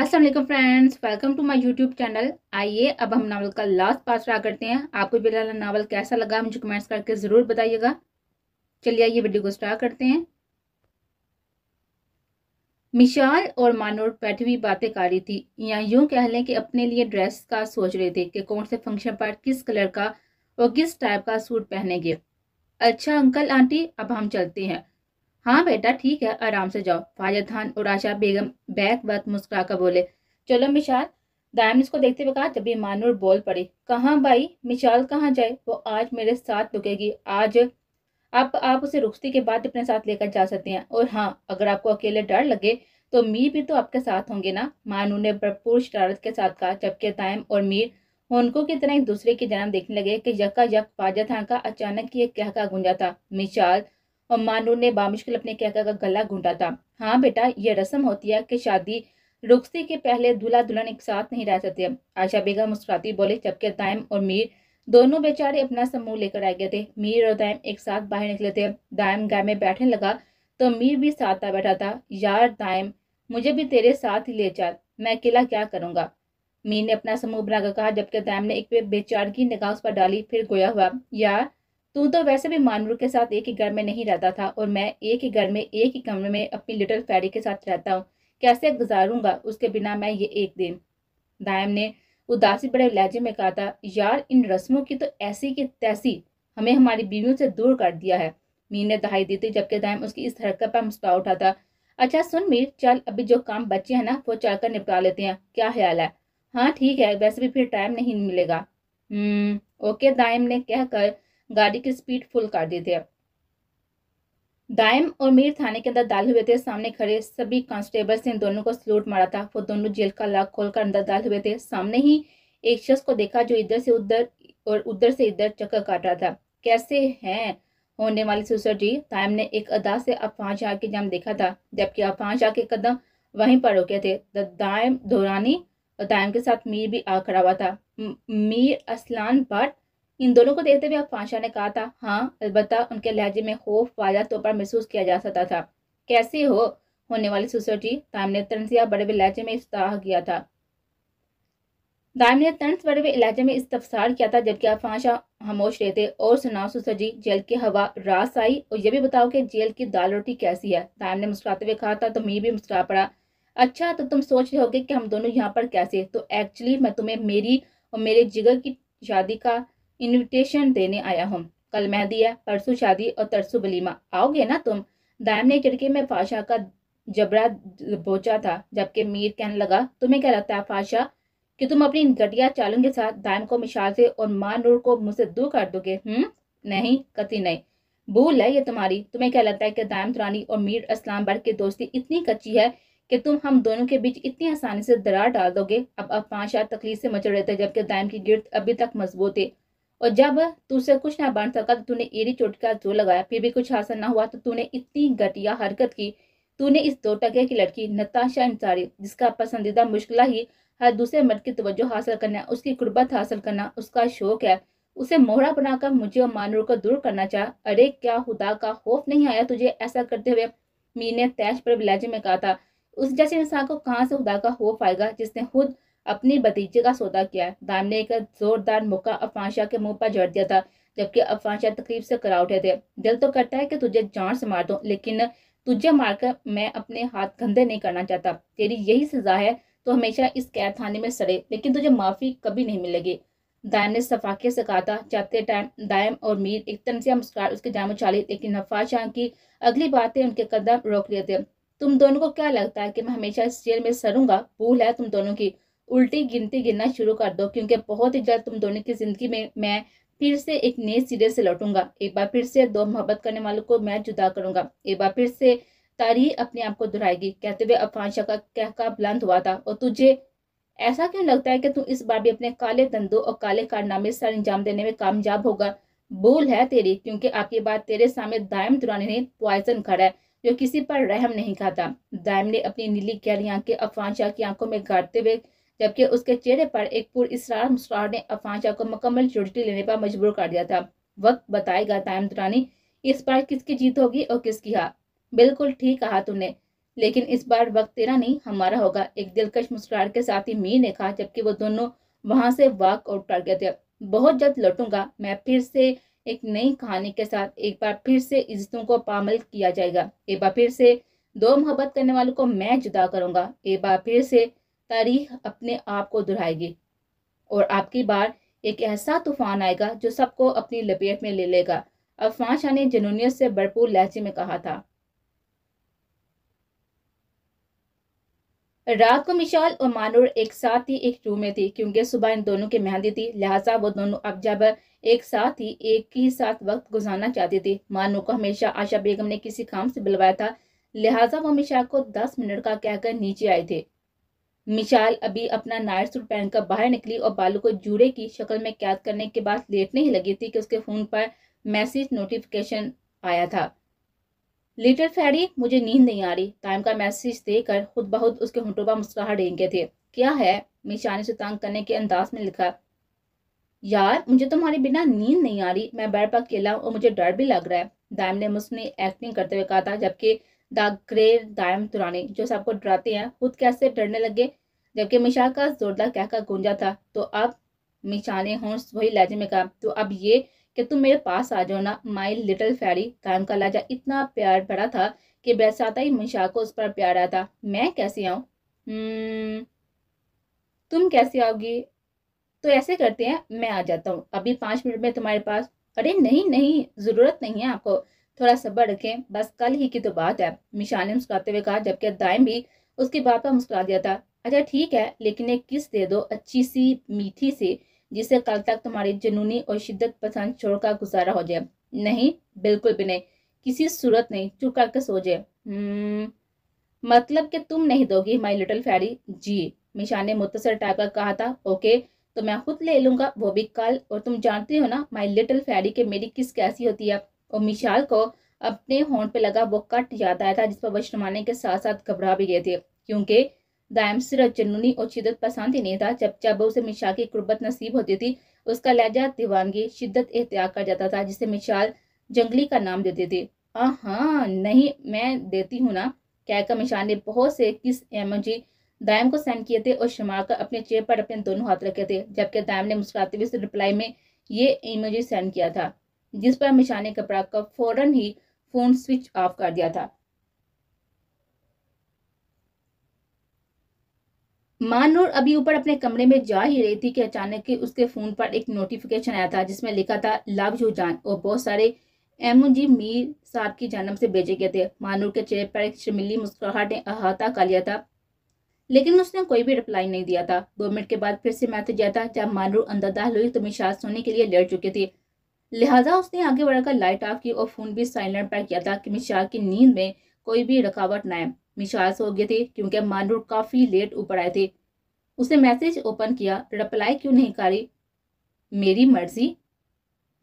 Aslam friends welcome to my YouTube channel आइए अब हम नावल का लास्ट पार्ट ट्रा करते हैं आपको लाला नावल कैसा लगा मुझे कमेंट्स करके ज़रूर बताइएगा चलिए आइए वीडियो को स्टार्ट करते हैं मिशाल और मानोर बैठी हुई बातें कर रही थी या यूं कह लें कि अपने लिए ड्रेस का सोच रहे थे कि कौन से फंक्शन पर किस कलर का और किस टाइप का सूट पहनेंगे अच्छा अंकल आंटी अब हम चलते हैं हाँ बेटा ठीक है आराम से जाओ फाजिद खान और आशा बेगम बैक वक्त मुस्कुरा कर बोले चलो मिशाल दायम ने उसको देखते हुए कहा जब भी मानूर बोल पड़ी कहाँ भाई मिशाल कहाँ जाए वो आज मेरे साथ रुकेगी आज आप आप उसे रुखती के बाद अपने साथ लेकर जा सकते हैं और हाँ अगर आपको अकेले डर लगे तो मीर भी तो आपके साथ होंगे ना मानू ने भरपूर शरारत के साथ कहा जबकि दायम और मीर उनको की तरह एक दूसरे की जन्म देखने लगे कि यका यक फाजा खान का अचानक ही एक कहका गूंजा था मिशाल मानूर ने बामुश्किल अपने कहकर का गला घूंटा था हाँ बेटा यह रस्म होती है कि शादी रुखसी के पहले दूल्हा दुल्हन एक साथ नहीं रह सकते आशा बेगम मुस्कुराती बोले जबकि दायम और मीर दोनों बेचारे अपना समूह लेकर आ गए थे मीर और दायम एक साथ बाहर निकले थे दायम गाय में बैठने लगा तो मीर भी साथ आ बैठा था यार दायम मुझे भी तेरे साथ ही ले चल मैं अकेला क्या करूँगा मीर ने अपना समूह बनाकर कहा जबकि दायम ने एक बेचारगी निगाह उस पर डाली फिर गोया हुआ यार तू तो वैसे भी मानवर के साथ एक ही घर में नहीं रहता था और मैं एक ही घर में एक ही कमरे में अपनी लिटिल फैरी के साथ रहता हूँ कैसे गुजारूंगा उसके बिना मैं ये एक दिन दायम ने उदासी बड़े लहजे में कहा था यार इन रस्मों की तो ऐसी की तैसी हमें हमारी बीवियों से दूर कर दिया है मीर ने दहाई दी थी जबकि दायम उसकी इस हरकत पर मुस्कुरा उठा था अच्छा सुन मीर चल अभी जो काम बचे हैं ना वो चल कर निपटा लेते हैं क्या ख्याल है हाँ ठीक है वैसे भी फिर टाइम नहीं मिलेगा हम्म ओके दायम ने कहकर गाड़ी की स्पीड फुल कर दी थी दायम और मीर थाने के अंदर दाल हुए थे सामने खड़े सभी कांस्टेबल्स ने दोनों को सलूट मारा था वो दोनों जेल का लाख खोलकर अंदर दाल हुए थे सामने ही एक शख्स को देखा जो इधर से उधर और उधर से इधर चक्कर काट रहा था कैसे हैं होने वाली सुसर जी ताइम ने एक अदा से अफवाह शाह के जाम देखा था जबकि अफवाह शाह के कदम वहीं पर रुके थे दायम दौरानी और दायम के साथ मीर भी आ खड़ा हुआ था मीर असलान भट्ट इन दोनों को देखते हुए अब फांशा ने कहा था हाँ अलबत् उनके लहजे में खौफ वाजा तौर पर महसूस किया जा सकता था कैसे हो होने वाली सोसाइटी दायम ने तंसिया बड़े बड़े लहजे में इस्ताह किया था दायम ने तंस बड़े बड़े इलाजे में इस्तफसार किया था जबकि अफांशा खामोश रहते और सुनाओ सुसजी जेल की हवा रास आई और यह भी बताओ कि जेल की दाल रोटी कैसी है दायम ने मुस्कुराते हुए कहा था तो मैं भी मुस्कुरा पड़ा अच्छा तो तुम सोच रहे होगे कि हम दोनों यहाँ पर कैसे तो एक्चुअली मैं तुम्हें मेरी और मेरे जिगर की शादी का इनविटेशन देने आया हूँ कल मेहंदी है परसों शादी और तरसों वलीमा आओगे ना तुम दायम ने चिड़के में फाशा का जबरा बोचा था जबकि मीर कहने लगा तुम्हें क्या लगता है फाशा कि तुम अपनी घटिया चालों के साथ दायम को मिशाल से और मान नूर को मुझसे दूर कर दोगे हम्म नहीं कति नहीं भूल है ये तुम्हारी तुम्हें क्या लगता है कि दायम तुरानी और मीर इस्लाम बर्ग की दोस्ती इतनी कच्ची है कि तुम हम दोनों के बीच इतनी आसानी से दरार डाल दोगे अब अब पाँच तकलीफ से मचड़ रहे थे जबकि दायम की गिरत अभी तक मजबूत है और जब तुझसे कुछ ना बन सका तो तूने एड़ी चोट का जो लगाया फिर भी कुछ हासिल ना हुआ तो तूने इतनी घटिया हरकत की तूने इस दो टके की लड़की नताशा इंसारी जिसका पसंदीदा मुश्किल ही हर दूसरे मर्द की तवज्जो हासिल करना उसकी कुर्बत हासिल करना उसका शौक है उसे मोहरा बनाकर मुझे और मानूर को दूर करना चाह अरे क्या खुदा का खौफ नहीं आया तुझे ऐसा करते हुए मीर ने तैश पर बिलाजे में कहा था उस जैसे इंसान को कहाँ से खुदा का खौफ आएगा जिसने खुद अपनी भतीजे का सौदा किया दाम ने एक जोरदार मौका अफानशाह के मुंह पर जड़ दिया था जबकि अफानशाह तकलीफ से करा उठे थे दिल तो करता है कि तुझे जान से मार दो लेकिन तुझे मारकर मैं अपने हाथ गंदे नहीं करना चाहता तेरी यही सजा है तो हमेशा इस कैद थाने में सड़े लेकिन तुझे माफ़ी कभी नहीं मिलेगी दायम ने सफाके से कहा था जाते टाइम दायम और मीर एक तनसिया मुस्कुराहट उसके जाम उछाली लेकिन नफा शाह की अगली बातें उनके कदम रोक लेते तुम दोनों को क्या लगता है कि मैं हमेशा इस जेल में सरूंगा भूल है तुम दोनों की उल्टी गिनती गिनना शुरू कर दो क्योंकि बहुत ही जल्द तुम दोनों की ज़िंदगी में मैं फिर से एक नए सिरे से लौटूंगा एक बार फिर से दो मोहब्बत करने वालों को मैं जुदा करूंगा एक बार फिर से तारी अपने आप को दोहराएगी कहते हुए अफानशा का कहका बुलंद हुआ था और तुझे ऐसा क्यों लगता है कि तुम इस बार भी अपने काले धंधों और काले कारनामे सर अंजाम देने में कामयाब होगा भूल है तेरी क्योंकि आपकी बात तेरे सामने दायम दुराने ने पॉइजन खड़ा है जो किसी पर रहम नहीं खाता दायम ने अपनी नीली गहरी आंखें अफान शाह की आंखों में गाड़ते हुए जबकि उसके चेहरे पर एक पुरस्रार मुस्कुराहट ने अफान को मुकम्मल चुटकी लेने पर मजबूर कर दिया था वक्त बताएगा तायम दुरानी इस बार किसकी जीत होगी और किसकी हार बिल्कुल ठीक कहा तुमने लेकिन इस बार वक्त तेरा नहीं हमारा होगा एक दिलकश मुस्कुराहट के साथ ही मीर ने कहा जबकि वो दोनों वहां से वाक आउट कर गए थे बहुत जल्द लौटूंगा मैं फिर से एक नई कहानी के साथ एक बार फिर से इज्जतों को पामल किया जाएगा एक बार फिर से दो मोहब्बत करने वालों को मैं जुदा करूंगा एक बार फिर से तारीख अपने आप को दोहराएगी और आपकी बार एक ऐसा तूफान आएगा जो सबको अपनी लपेट में ले लेगा अफवाह शाह ने जनूनियत से भरपूर लहजे में कहा था रात को मिशाल और मानूर एक साथ ही एक रूम में थी क्योंकि सुबह इन दोनों की मेहंदी थी लिहाजा वो दोनों अब जब एक साथ ही एक ही साथ वक्त गुजारना चाहती थी मानू को हमेशा आशा बेगम ने किसी काम से बुलवाया था लिहाजा वो मिशाल को दस मिनट का कहकर नीचे आए थे मिशाल अभी अपना नायर सूट पहनकर बाहर निकली और बालू को जूड़े की शक्ल में कैद करने के बाद लेटने ही लगी थी कि उसके फ़ोन पर मैसेज नोटिफिकेशन आया था लिटर फैरी मुझे नींद नहीं आ रही टाइम का मैसेज देकर खुद बहुत उसके होंठों पर मुस्कुरा डेंगे थे क्या है मीशा ने तंग करने के अंदाज में लिखा यार मुझे तुम्हारे बिना नींद नहीं आ रही मैं बैठ पर अकेला और मुझे डर भी लग रहा है दायम ने मुझने एक्टिंग करते हुए कहा था जबकि द ग्रे दायम तुरानी जो सबको डराते हैं खुद कैसे डरने लगे जबकि मिशा का जोरदार कहकर गूंजा था तो अब मिशा ने हॉर्स वही लहजे में कहा तो अब ये कि तुम मेरे पास आ जाओ ना माई लिटिल फैरी कायम का लहजा इतना प्यार भरा था कि बैसाता ही मिशा को उस पर प्यार आया था मैं कैसे आऊँ हम्म, तुम कैसे आओगी तो ऐसे करते हैं मैं आ जाता हूँ अभी पाँच मिनट में तुम्हारे पास अरे नहीं नहीं ज़रूरत नहीं है आपको थोड़ा सब्र रखें बस कल ही की तो बात है मिशा ने मुस्कुराते हुए कहा जबकि दाएं भी उसकी बात पर मुस्कुरा दिया था अच्छा ठीक है लेकिन एक किस दे दो अच्छी सी मीठी सी जिसे कल तक तुम्हारी जुनूनी और शिद्दत पसंद छोड़कर गुजारा हो जाए नहीं बिल्कुल भी नहीं किसी सूरत नहीं चुप करके सो जाए हम्म, मतलब कि तुम नहीं दोगी माई लिटिल फैरी जी मिशा ने मुतसर टाइप का कहा था ओके तो मैं खुद ले लूंगा वो भी कल और तुम जानते हो ना माई लिटिल फैरी के मेरी किस कैसी होती है और मिशाल को अपने होंठ पे लगा वो कट याद आया था जिस पर वैष्णवाने के साथ साथ घबरा भी गए थे क्योंकि दायम सिरत जुनूनी और शिदत पसंद था जब चाबो उसे मिशाल की कुर्बत नसीब होती थी उसका लहजा दीवानगी शिद्दत एहतियात कर जाता था जिसे मिशाल जंगली का नाम देते थे हाँ नहीं मैं देती हूँ ना कहकर मिशाल ने बहुत से किस एमजी दायम को सेंड किए थे और शमा का अपने चेहरे पर अपने दोनों हाथ रखे थे जबकि दायम ने मुस्कुराते हुए रिप्लाई में ये इमेजी सेंड किया था जिस पर मिशा ने कपड़ा का फौरन ही फोन स्विच ऑफ कर दिया था मानूर अभी ऊपर अपने कमरे में जा ही रही थी कि अचानक ही उसके फ़ोन पर एक नोटिफिकेशन आया था जिसमें लिखा था लव यू जान और बहुत सारे एमओजी मीर साहब की जन्म से भेजे गए थे मानूर के चेहरे पर एक शमिली मुस्कुराहट ने अहाता कर लिया था लेकिन उसने कोई भी रिप्लाई नहीं दिया था दो मिनट के बाद फिर से मैसेज तो गया था जब मानूर अंदर दाह हुई तो मिशाज सोने के लिए लेट चुकी थी लिहाजा उसने आगे बढ़कर लाइट ऑफ की और फ़ोन भी साइलेंट पर किया था कि मिशाल की नींद में कोई भी रुकावट न आए मिशाल हो गए थे क्योंकि मानू काफ़ी लेट ऊपर आए थे उसने मैसेज ओपन किया रिप्लाई क्यों नहीं करी मेरी मर्जी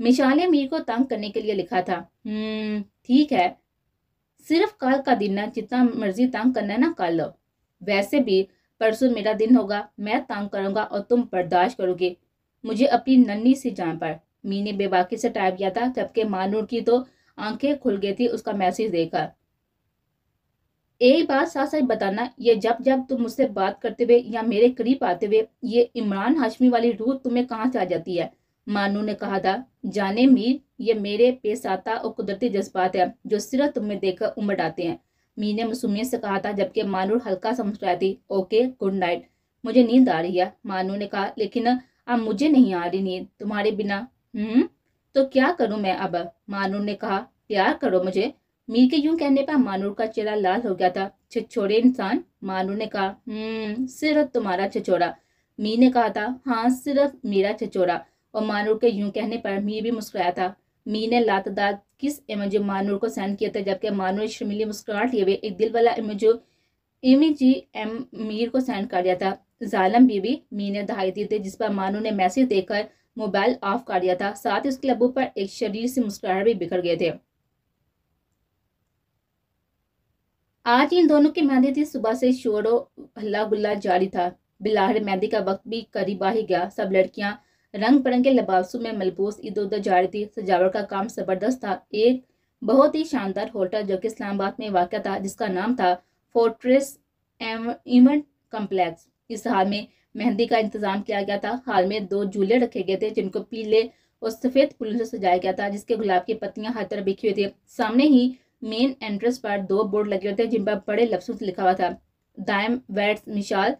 मिशाल ने मीर को तंग करने के लिए लिखा था हम्म ठीक है सिर्फ कल का दिन ना जितना मर्जी तंग करना है ना कर लो वैसे भी परसों मेरा दिन होगा मैं तंग करूंगा और तुम बर्दाश्त करोगे मुझे अपनी नन्ही सी जान पर मीर ने बेबाकी से टाइप किया था जबकि मानूर की तो आंखें खुल गई थी उसका मैसेज देखकर एक बात साथ साथ बताना ये जब जब तुम मुझसे बात करते हुए या मेरे करीब आते हुए ये इमरान हाशमी वाली रूह तुम्हें कहाँ से आ जाती है मानू ने कहा था जाने मीर ये मेरे पेशाता और कुदरती जज्बात है जो सिर्फ तुम्हें देखकर उमड़ आते हैं मीर ने मसूमियत से कहा था जबकि मानू हल्का समझाया थी ओके गुड नाइट मुझे नींद आ रही है मानू ने कहा लेकिन अब मुझे नहीं आ रही नींद तुम्हारे बिना हम्म तो क्या करूँ मैं अब मानू ने कहा प्यार करो मुझे मीर के यूं कहने पर मानूर का चेहरा लाल हो गया था छिछोड़े इंसान मानूर ने कहा हम्म सिर्फ तुम्हारा छिछोड़ा मीर ने कहा था हाँ सिर्फ मेरा छिछोड़ा और मानूर के यूं कहने पर मीर भी मुस्कुराया था मीर ने लातदार किस इमेज मानूर को सहन किया था जबकि मानूर शर्मिली मुस्कुराहट लिए हुए एक दिल वाला इमेज इमेजी एम मीर को सहन कर दिया था जालम बीबी मीर ने दहाई दी थी जिस पर मानूर ने मैसेज देकर मोबाइल ऑफ कर दिया था साथ ही उसके लबों पर एक शरीर से मुस्कुराहट भी बिखर गए थे आज इन दोनों की थी सुबह से शोर हल्ला गुल्ला जारी था बिलाहर मेहंदी का वक्त भी करीब आ ही गया सब लड़कियां रंग बिरंगे लबासों में मलबूस इधर उधर जा रही थी सजावट का काम जबरदस्त था एक बहुत ही शानदार होटल जो कि इस्लामाबाद में वाक़ था जिसका नाम था फोर्ट्रेस इवेंट कम्प्लेक्स इस हाल में मेहंदी का इंतजाम किया गया था हाल में दो झूले रखे गए थे जिनको पीले और सफ़ेद फूलों से सजाया गया था जिसके गुलाब की पत्तियां हर तरफ बिखी हुई थी सामने ही मेन एंट्रेंस पर दो बोर्ड लगे होते हैं जिन पर बड़े लफ्सों से लिखा हुआ था दायम वैट्स मिशाल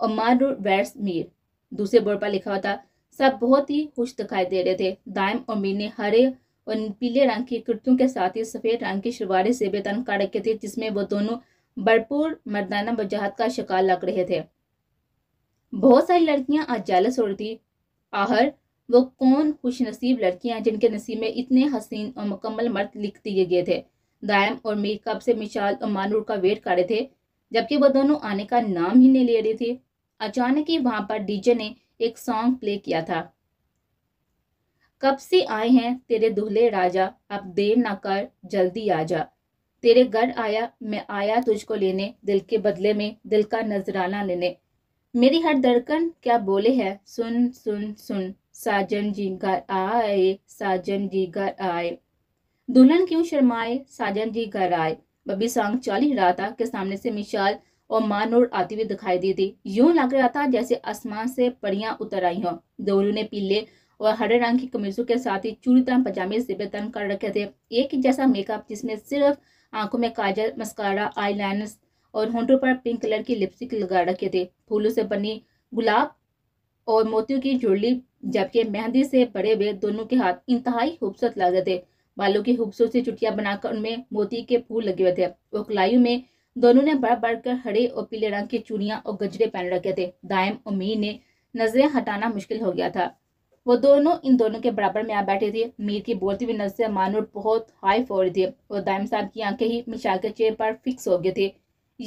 और मारू वैट्स मीर दूसरे बोर्ड पर लिखा हुआ था सब बहुत ही खुश दिखाई दे रहे थे दायम और मीर ने हरे और पीले रंग की कुर्तियों के साथ ही सफ़ेद रंग की शुरुआत से बेतन का रखे थे जिसमें वो दोनों भरपूर मर्दाना वजाहत का शिकार लग रहे थे बहुत सारी लड़कियां आज जालस हो रही थी आहर वो कौन खुश नसीब लड़कियां जिनके नसीब में इतने हसीन और मुकम्मल मर्द लिख दिए गए थे दायम और मेकअप से मिशाल और मानूर का वेट कर रहे थे जबकि वह दोनों आने का नाम ही नहीं ले रहे थे अचानक ही वहां पर डीजे ने एक सॉन्ग प्ले किया था कब से आए हैं तेरे दुहले राजा अब देर ना कर जल्दी आ जा तेरे घर आया मैं आया तुझको लेने दिल के बदले में दिल का नजराना लेने मेरी हर धड़कन क्या बोले है सुन सुन सुन साजन जी घर आए साजन जी घर आए दुल्हन क्यों शर्माए साजन जी घर आए बबी सांग चाल रहा था कि सामने से मिशाल और मान और आती हुई दिखाई दी थी यूं लग रहा था जैसे आसमान से परियां उतर आई हों दोनों ने पीले और हरे रंग की कमीजों के साथ ही चूड़ीदार पजामे जिबेतन कर रखे थे एक ही जैसा मेकअप जिसमें सिर्फ आंखों में काजल मस्कारा आईलाइनर और होंठों पर पिंक कलर की लिपस्टिक लगा रखे थे फूलों से बनी गुलाब और मोतियों की जुड़ली जबकि मेहंदी से बड़े हुए दोनों के हाथ इंतहाई खूबसूरत लग रहे थे बालों की खूबसूरत चुटिया बनाकर उनमें मोती के फूल लगे हुए थे कलायु में दोनों ने बढ़ बढ़कर हरे और पीले रंग की चूड़िया और गजरे पहन रखे थे दायम और मीर ने नजरें हटाना मुश्किल हो गया था वो दोनों इन दोनों के बराबर में आ बैठे थे मीर की बोलती हुई नजर मानो बहुत हाई फोड़ थी और दायम साहब की आंखें ही मिशा के चेहरे पर फिक्स हो गए थे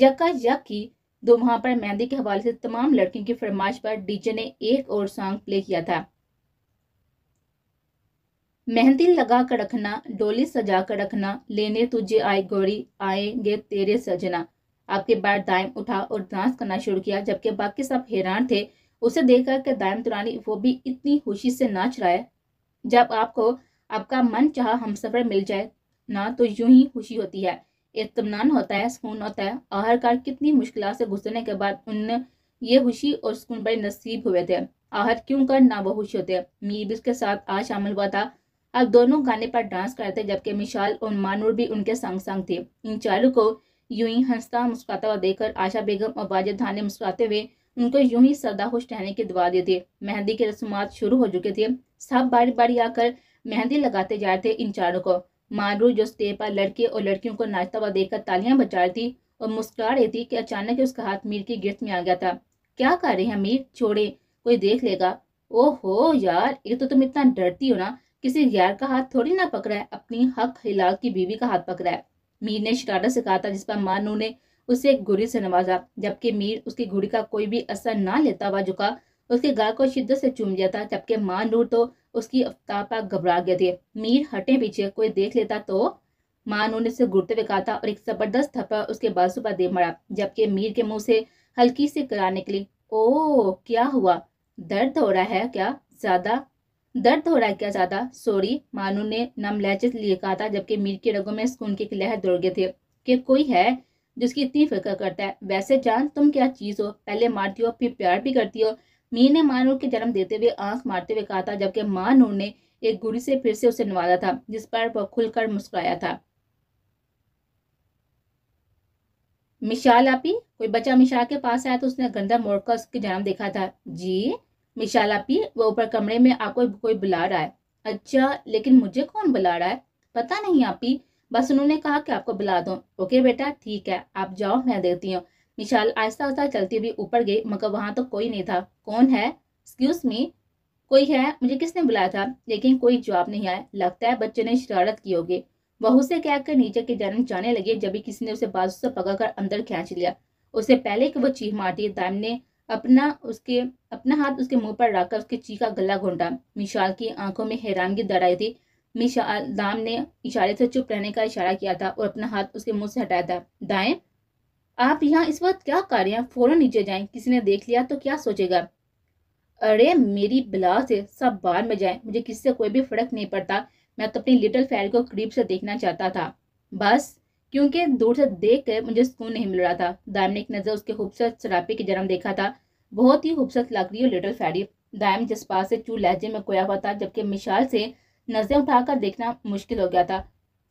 यका यक ही दोपहर पर मेहंदी के हवाले से तमाम लड़कियों की फरमाइश पर डीजे ने एक और सॉन्ग प्ले किया था मेहंदी लगा कर रखना डोली सजा कर रखना लेने तुझे आए गौरी आएंगे तेरे सजना आपके बाद दायम उठा और डांस करना शुरू किया जबकि बाकी सब हैरान थे उसे देखकर के दायम तुरानी वो भी इतनी खुशी से नाच रहा है जब आपको आपका मन चाह हम सफर मिल जाए ना तो यूं ही खुशी होती है इतमान होता है सुकून होता है आहरकार कितनी मुश्किल से गुजरने के बाद उन ये खुशी और सुकून बड़े नसीब हुए थे आहर क्यों कर ना वो खुश होते मीर उसके साथ आज शामिल हुआ था अब दोनों गाने पर डांस करते जबकि मिशाल और मानूर भी उनके संग संग थे इन चारों को यूं ही हंसता मुस्कुराता हुआ देखकर आशा बेगम और वाजिद धान ने मुस्कुराते हुए उनको यूं ही सदा खुश रहने की दुआ दी थी मेहंदी के रसूमात शुरू हो चुके थे सब बारी बारी आकर मेहंदी लगाते जा रहे थे इन चारों को मानूर जो स्टेज पर लड़के और लड़कियों को नाचता हुआ देखकर तालियां बजा रही थी और मुस्कुरा रही थी कि अचानक उसका हाथ मीर की गिरफ्त में आ गया था क्या कर रहे हैं मीर छोड़े कोई देख लेगा ओहो यार ये तो तुम इतना डरती हो ना किसी गैर का हाथ थोड़ी ना पकड़ा है अपनी हक हिलाल की बीवी का हाथ पकड़ा है मीर ने शिकारा से कहा था जिस पर मानू ने उसे एक घुड़ी से नवाजा जबकि मीर उसकी घुड़ी का कोई भी असर ना लेता हुआ झुका उसके गाय को शिद्दत से चूम गया था जबकि नूर तो उसकी अफ्तापा घबरा गए थे मीर हटे पीछे कोई देख लेता तो नूर ने उसे घुड़ते हुए कहा था और एक जबरदस्त थप्पड़ उसके बाजू पर दे मरा जबकि मीर के मुंह से हल्की सी कराने के लिए ओ क्या हुआ दर्द हो रहा है क्या ज्यादा दर्द हो रहा है क्या ज़्यादा सॉरी मानू ने नम लैचेस लिए कहा था जबकि मीर के रगों में सुकून की लहर दौड़ गए थे कि कोई है जिसकी इतनी फिक्र करता है वैसे जान तुम क्या चीज़ हो पहले मारती हो फिर प्यार भी करती हो मीर ने मानू के जन्म देते हुए आंख मारते हुए कहा था जबकि मानू ने एक गुड़ी से फिर से उसे नवाजा था जिस पर वह खुलकर मुस्कुराया था मिशाल आपी कोई बच्चा मिशाल के पास आया तो उसने गंदा मोड़कर उसके जन्म देखा था जी मिशाल आपी वो ऊपर कमरे में आपको कोई बुला रहा है अच्छा लेकिन मुझे कौन बुला रहा है पता नहीं आपी बस उन्होंने कहा कि आपको बुला दो ओके बेटा ठीक है आप जाओ मैं देती हूँ मिशाल आहिस्ता आहिस्ता चलती हुई ऊपर गई मगर वहां तो कोई नहीं था कौन है एक्सक्यूज मी कोई है मुझे किसने बुलाया था लेकिन कोई जवाब नहीं आया लगता है बच्चे ने शरारत की होगी बहू से कहकर नीचे के जन्म जाने लगे जब भी किसी ने उसे बाजू से कर अंदर खींच लिया उससे पहले कि वो चीख मारती दाम ने अपना उसके अपना हाथ उसके मुंह पर रखकर उसके चीखा गला घोंटा मिशाल की आंखों में हैरानगी दड़ाई थी मिशाल दाम ने इशारे से चुप रहने का इशारा किया था और अपना हाथ उसके मुंह से हटाया था दाएं आप यहाँ इस वक्त क्या कर रहे हैं फौरन नीचे जाएं किसी ने देख लिया तो क्या सोचेगा अरे मेरी बला से सब बाहर में जाए मुझे किससे कोई भी फर्क नहीं पड़ता मैं तो अपनी लिटिल फैल को करीब से देखना चाहता था बस क्योंकि दूर से देख कर मुझे सुकून नहीं मिल रहा था दायम ने एक नज़र उसके खूबसूरत शराबे की जन्म देखा था बहुत ही खूबसूरत लग रही है लिटल फैडी दायम जज्बा से चू लहजे में खोया हुआ था जबकि मिशाल से नज़रें उठाकर देखना मुश्किल हो गया था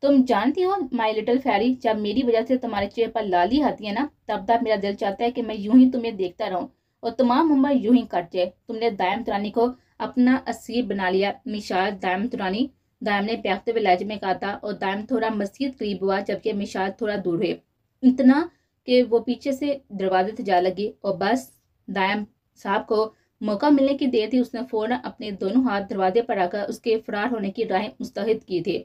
तुम जानती हो माई लिटल फैरी जब मेरी वजह से तुम्हारे चेहरे पर लाली आती है ना तब तक मेरा दिल चाहता है कि मैं यूं ही तुम्हें देखता रहूं और तमाम उम्र यूं ही कट जाए तुमने दायम तुरानी को अपना असीर बना लिया मिशाल दायम तुरानी दायम ने प्याखते हुए लहजे में कहा था और दायम थोड़ा मस्जिद करीब हुआ जबकि मिशाद थोड़ा दूर हुए इतना कि वो पीछे से दरवाजे से जा लगी और बस दायम साहब को मौका मिलने की देर थी उसने फ़ौरन अपने दोनों हाथ दरवाजे पर आकर उसके फरार होने की राहें मुस्तहद की थी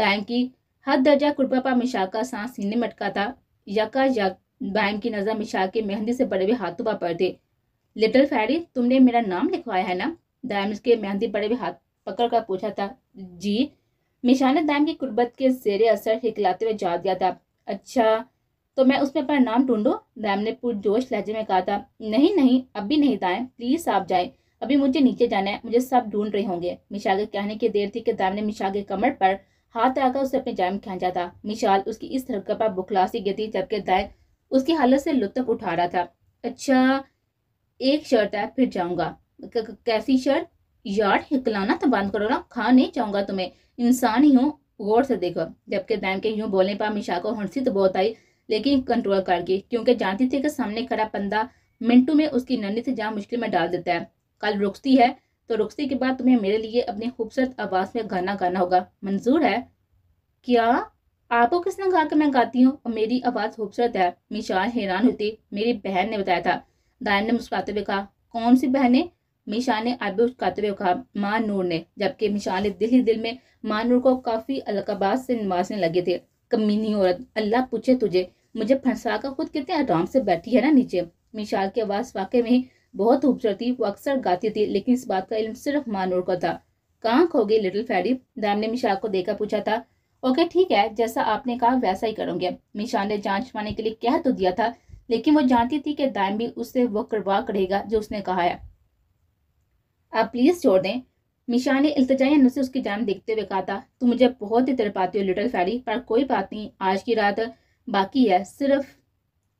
दायम की हद दर्जा कुर्बा पर मिशा का सांस सीने में अटका था यका यक दायम की नज़र मिशा के मेहंदी से बड़े हुए हाथों पर पड़ लिटल फैरी तुमने मेरा नाम लिखवाया है ना दायम उसके मेहंदी बड़े हुए हाथ पकड़ कर पूछा था जी मिशानत दाम की कुर्बत के जेर असर हिकलाते हुए जवाब दिया था अच्छा तो मैं उसमें अपना नाम ढूंढूं दाम ने पुरजोश लहजे में कहा था नहीं नहीं अभी नहीं जाए प्लीज़ आप जाए अभी मुझे नीचे जाना है मुझे सब ढूंढ रहे होंगे मिशाल के कहने की देर थी कि दाम ने मिशाल के कमर पर हाथ आकर उसे अपने जाम खेचा था मिशाल उसकी इस हरकत पर बुखलासी गई थी जबकि दाएं उसकी हालत से लुत्फ उठा रहा था अच्छा एक शर्ट है फिर जाऊंगा कैसी शर्ट यार हिकलाना तो बंद करो ना खा नहीं चाहूंगा तुम्हें इंसान ही हूँ गौर से देखो जबकि दैम के यूं बोलने पर मिशा को हंसी तो बहुत आई लेकिन कंट्रोल कर गई क्योंकि जानती थी कि सामने खड़ा पंदा मिनटों में उसकी नन्नी से जहाँ मुश्किल में डाल देता है कल रुकती है तो रुकती के बाद तुम्हें मेरे लिए अपनी खूबसूरत आवाज़ में गाना गाना होगा मंजूर है क्या आपको किसने कहा कि मैं गाती हूँ और मेरी आवाज़ खूबसूरत है मिशाल हैरान होती मेरी बहन ने बताया था दायन ने मुस्कुराते हुए कहा कौन सी बहन है मिशान आबे उचकाते हुए कहा माँ नूर ने जबकि मिशान दिल ही दिल में माँ नूर को काफ़ी अलकाबाद से नवाजने लगे थे कमीनी औरत अल्लाह पूछे तुझे मुझे फंसा कर खुद कितने आराम से बैठी है ना नीचे मिशाल की आवाज़ वाकई में बहुत खूबसूरत थी वो अक्सर गाती थी लेकिन इस बात का इल्म सिर्फ मानूर का था कहाँ खो गई लिटिल फैडी दाम ने मिशाल को देखा पूछा था ओके ठीक है जैसा आपने कहा वैसा ही करोगे मिशाल ने जांच छुपाने के लिए कह तो दिया था लेकिन वो जानती थी कि दायम भी उससे वो करवा करेगा जो उसने कहा है आप प्लीज़ छोड़ दें मिशा ने अल्तजाई से उसकी जान देखते हुए कहा था तुम मुझे बहुत ही तड़पाती हो लिटल फैरी पर कोई बात नहीं आज की रात बाकी है सिर्फ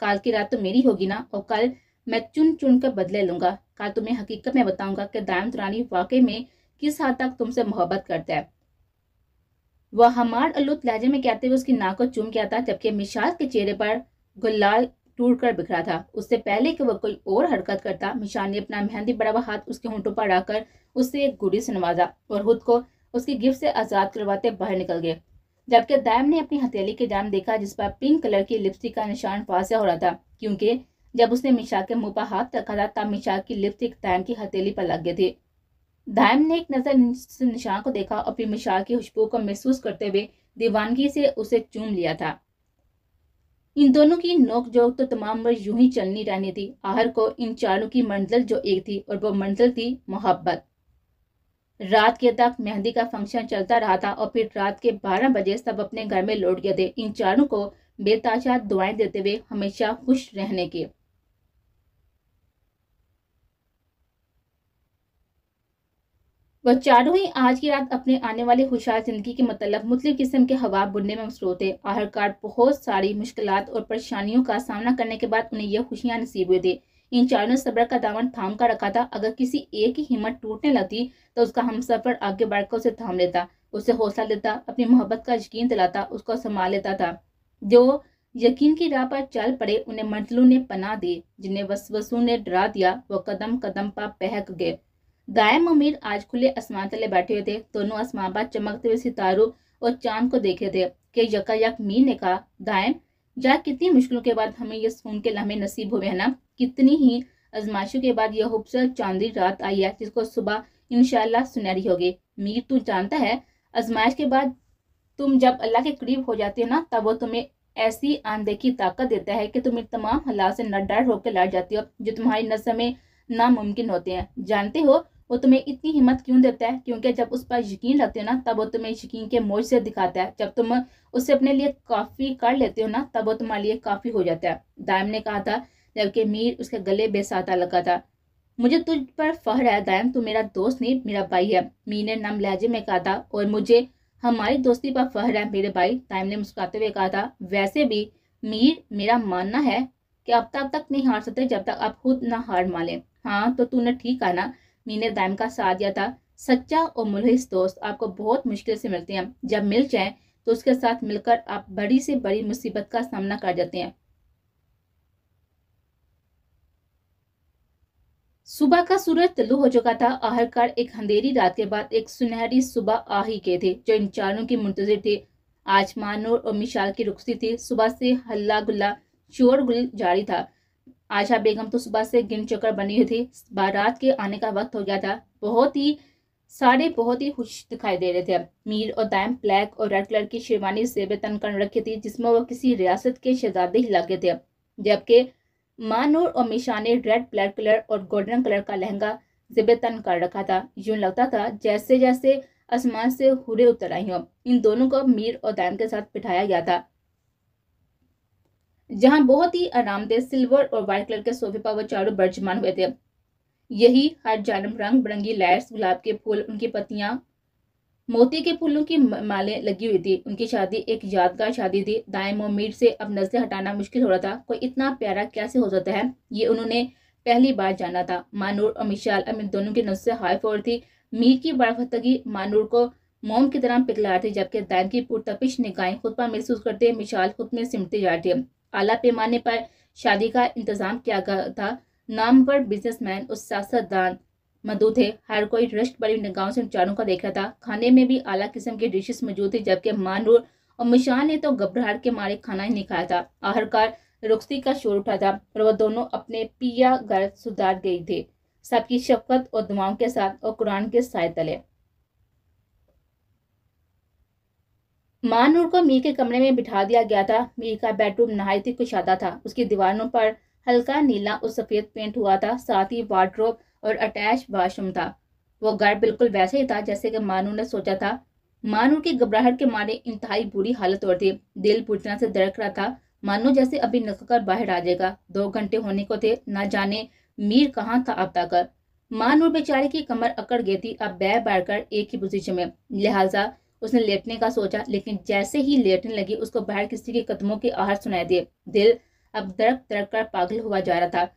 कल की रात तो मेरी होगी ना और कल मैं चुन चुन कर बदले लूंगा कल तुम्हें हकीकत में बताऊंगा कि दायम तुरानी वाकई में किस हद तक तुमसे मोहब्बत करता है वह हमार अलुत लहजे में कहते हुए उसकी नाक को चूम गया था जबकि मिशाल के चेहरे पर गुलाल टूट कर बिखरा था उससे पहले कि वह कोई और हरकत करता मिशान ने अपना मेहंदी बड़ा हुआ हाथ उसके होंठों पर अड़ाकर उससे एक गुड़ी से नवाजा और खुद को उसकी गिफ्ट से आज़ाद करवाते बाहर निकल गए जबकि दायम ने अपनी हथेली के जाम देखा जिस पर पिंक कलर की लिपस्टिक का निशान वाजह हो रहा था क्योंकि जब उसने मिशा के मुंह पर हाथ रखा था तब मिशा की लिपस्टिक दायम की हथेली पर लग गई थी दायम ने एक नज़र निशान को देखा और फिर मिशा की खुशबू को महसूस करते हुए दीवानगी से उसे चूम लिया था इन दोनों की नोकझोंक तो तमाम उम्र यूं ही चलनी रहनी थी आहर को इन चारों की मंजिल जो एक थी और वो मंजिल थी मोहब्बत रात के तक मेहंदी का फंक्शन चलता रहा था और फिर रात के बारह बजे सब अपने घर में लौट गए थे इन चारों को बेताशा दुआएं देते हुए हमेशा खुश रहने के वह चारों ही आज की रात अपने आने वाले खुशहाल जिंदगी के मतलब मुख्तलिफ किस्म के हवा बुनने में मसरू थे आखिरकार बहुत सारी मुश्किल और परेशानियों का सामना करने के बाद उन्हें यह खुशियाँ नसीब हुई थी इन चारों ने सब्र का दामन थाम कर रखा था अगर किसी एक ही हिम्मत टूटने लगती तो उसका हम सफर आगे बढ़कर उसे थाम लेता उसे हौसला देता अपनी मोहब्बत का यकीन दिलाता उसको संभाल लेता था जो यकीन की राह पर चल पड़े उन्हें मंजिलों ने पना दी जिन्हें वसवसों ने डरा दिया वो कदम कदम पर बहक गए गायब अमीर आज खुले आसमान तले बैठे हुए थे दोनों आसमान पर चमकते हुए सितारों और चांद को देखे थे कि यकायक मीर ने कहा दायम जा कितनी मुश्किलों के बाद हमें यह सुन के लम्हे नसीब हुए ना कितनी ही आजमाइशों के बाद यह खूबसूरत चांदी रात आई है जिसको सुबह इनशाला सुनहरी होगी मीर तू जानता है आजमाइश के बाद तुम जब अल्लाह के करीब हो जाते हो ना तब वो तुम्हें ऐसी अनदेखी ताकत देता है कि तुम इन तमाम हालात से न डर होकर लड़ जाती हो जो तुम्हारी नजर में नामुमकिन होते हैं जानते हो वो तुम्हें इतनी हिम्मत क्यों देता है क्योंकि जब उस पर यकीन रखते हो ना तब वो तुम्हें यकीन के मोज से दिखाता है जब तुम उससे अपने लिए काफ़ी कर लेते हो ना तब वो तुम्हारे लिए काफ़ी हो जाता है दायम ने कहा था जबकि मीर उसके गले बेसाता लगा था मुझे तुझ पर फहर है दायम तू मेरा दोस्त नहीं मेरा भाई है मीर ने नम लहजे में कहा था और मुझे हमारी दोस्ती पर फहर है मेरे भाई दायम ने मुस्कुराते हुए कहा था वैसे भी मीर मेरा मानना है कि अब तक तक नहीं हार सकते जब तक आप खुद ना हार मान लें हाँ तो तूने ठीक कहा ना मैंने दायम का साथ दिया था सच्चा और मुलहिस दोस्त आपको बहुत मुश्किल से मिलते हैं जब मिल जाए तो उसके साथ मिलकर आप बड़ी से बड़ी मुसीबत का सामना कर जाते हैं सुबह का सूरज तल्लु हो चुका था आहरकार एक अंधेरी रात के बाद एक सुनहरी सुबह आ ही गए थे जो इन चारों की मुंतजर थे आज मानोर और मिशाल की रुखसी थी सुबह से हल्ला गुल्ला शोर गुल जारी था आशा बेगम तो सुबह से गिन चकर बनी हुई थी बारात के आने का वक्त हो गया था बहुत ही सारे बहुत ही खुश दिखाई दे रहे थे मीर और दायम ब्लैक और रेड कलर की शेरवानी से बेतन कर रखी थी जिसमें वो किसी रियासत के शहजादे ही लगे थे जबकि मानूर और मिशा ने रेड ब्लैक कलर और गोल्डन कलर का लहंगा तन कर रखा था यूं लगता था जैसे जैसे आसमान से हुरे उतर आई हो इन दोनों को मीर और दायम के साथ बिठाया गया था जहां बहुत ही आरामदेह सिल्वर और व्हाइट कलर के सोफे पर वो चारों बर्जमान हुए थे यही हर जानम रंग बिरंगी लाइट्स गुलाब के फूल उनकी पत्तियां मोती के फूलों की मालें लगी हुई थी उनकी शादी एक यादगार शादी थी दाएं मोह मीर से अब नजर हटाना मुश्किल हो रहा था कोई इतना प्यारा कैसे हो जाता है ये उन्होंने पहली बार जाना था मानूर और मिशाल अमित दोनों की नजर हाई फोर थी मीर की बड़ाफतगी मानूर को मोम की तरह पिघला रही थी जबकि दाएं की पुरतपिश निगाहें खुद पर महसूस करते मिशाल खुद में सिमटते जा रही आला पैमाने पर शादी का इंतजाम किया गया था नाम पर बिजनेसमैन और सियासतदान मौजूद थे हर कोई रश्क बड़ी निगाहों से चारों का देख रहा था खाने में भी आला किस्म के डिशेस मौजूद थे जबकि मानूर और मिशान ने तो घबराहट के मारे खाना ही नहीं खाया था आहरकार रुखसी का शोर उठा था और वह दोनों अपने पिया घर सुधार गए थे सबकी शफकत और दुआओं के साथ और कुरान के साय तले मानूर को मीर के कमरे में बिठा दिया गया था मीर का बेडरूम नहायत ही कुशादा था उसकी दीवारों पर हल्का नीला और सफ़ेद पेंट हुआ था साथ ही वार्ड्रोब और अटैच वाशरूम था वो घर बिल्कुल वैसे ही था जैसे कि मानूर ने सोचा था मानूर की घबराहट के मारे इंतहाई बुरी हालत और थी दिल बुरी तरह से धड़क रहा था मानो जैसे अभी निकलकर बाहर आ जाएगा दो घंटे होने को थे ना जाने मीर कहाँ था अब तक मानूर बेचारे की कमर अकड़ गई थी अब बैर बार कर एक ही पोजिशन में लिहाजा उसने लेटने का सोचा लेकिन जैसे ही लेटने लगी उसको बाहर किसी के कदमों की आहार सुनाई दिए दिल अब दरक दरक कर पागल हुआ जा रहा था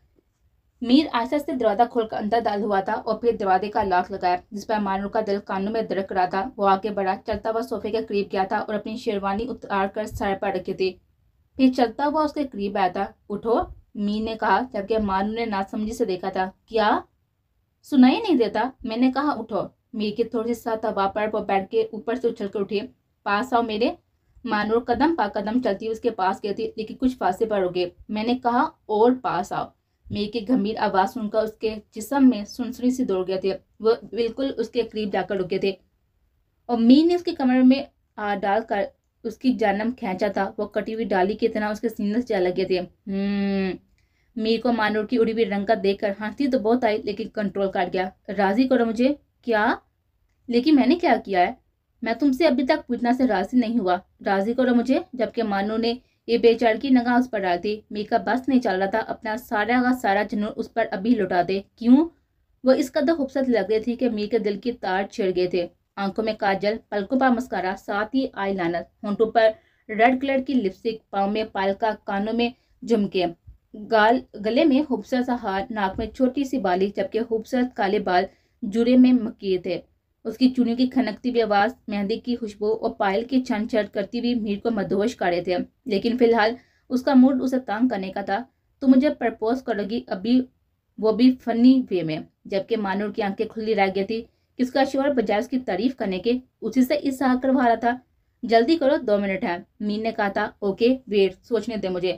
मीर आहिस्ता से दरवाजा खोलकर अंदर डाल हुआ था और फिर दरवाजे का लॉक लगाया जिस पर मानू का दिल कानों में दरक रहा था वो आगे बढ़ा चलता हुआ सोफे के करीब गया था और अपनी शेरवानी उतार कर सर पर रखी थी फिर चलता हुआ उसके करीब आया था उठो मीर ने कहा जबकि मानू ने नासमझी से देखा था क्या सुनाई नहीं देता मैंने कहा उठो मेरे के थोड़े सा तवा पर वो बैठ के ऊपर से उछल कर उठे पास आओ मेरे मानो कदम पा कदम चलती उसके पास गई थी लेकिन कुछ फासले पर रुके मैंने कहा और पास आओ मेरे की गंभीर आवाज़ सुनकर उसके जिसम में सुनसुनी सी दौड़ गए थे वो बिल्कुल उसके करीब जाकर रुके थे और मी ने उसके कमर में आ डालकर उसकी जन्म खेचा था वो कटी हुई डाली की तरह उसके सीने से जा लगे थे मीर को मानूर की उड़ी हुई रंगत देखकर हंसती तो बहुत आई लेकिन कंट्रोल कर गया राजी करो मुझे क्या लेकिन मैंने क्या किया है मैं तुमसे अभी तक पूछना से राजी नहीं हुआ राजी करो मुझे जबकि मानो ने ये बेचार की नगाह उस पर डाल दी मेरा बस नहीं चल रहा था अपना सारा का सारा जुनून उस पर अभी लुटा दे क्यों वह इस कदर खूबसूरत लग रही थी कि मीर के दिल की तार छिड़ गए थे आंखों में काजल पलकों पर मस्कारा साथ ही आई लानत होंठों पर रेड कलर की लिपस्टिक पाँव में पालका कानों में झुमके गाल गले में खूबसूरत सा हार नाक में छोटी सी बाली जबकि खूबसूरत काले बाल जुड़े में मकिए थे उसकी चुनी की खनकती हुई आवाज़ मेहंदी की खुशबू और पायल की छन छट करती हुई भीड़ को मदहोश काड़े थे लेकिन फिलहाल उसका मूड उसे तंग करने का था तो मुझे प्रपोज करोगी अभी वो भी फनी वे में जबकि मानूर की आंखें खुली रह गई थी किसका शोर बजाज बजाय उसकी तारीफ करने के उसी से इस सहा करवा रहा था जल्दी करो दो मिनट है मीन ने कहा था ओके वेट सोचने दे मुझे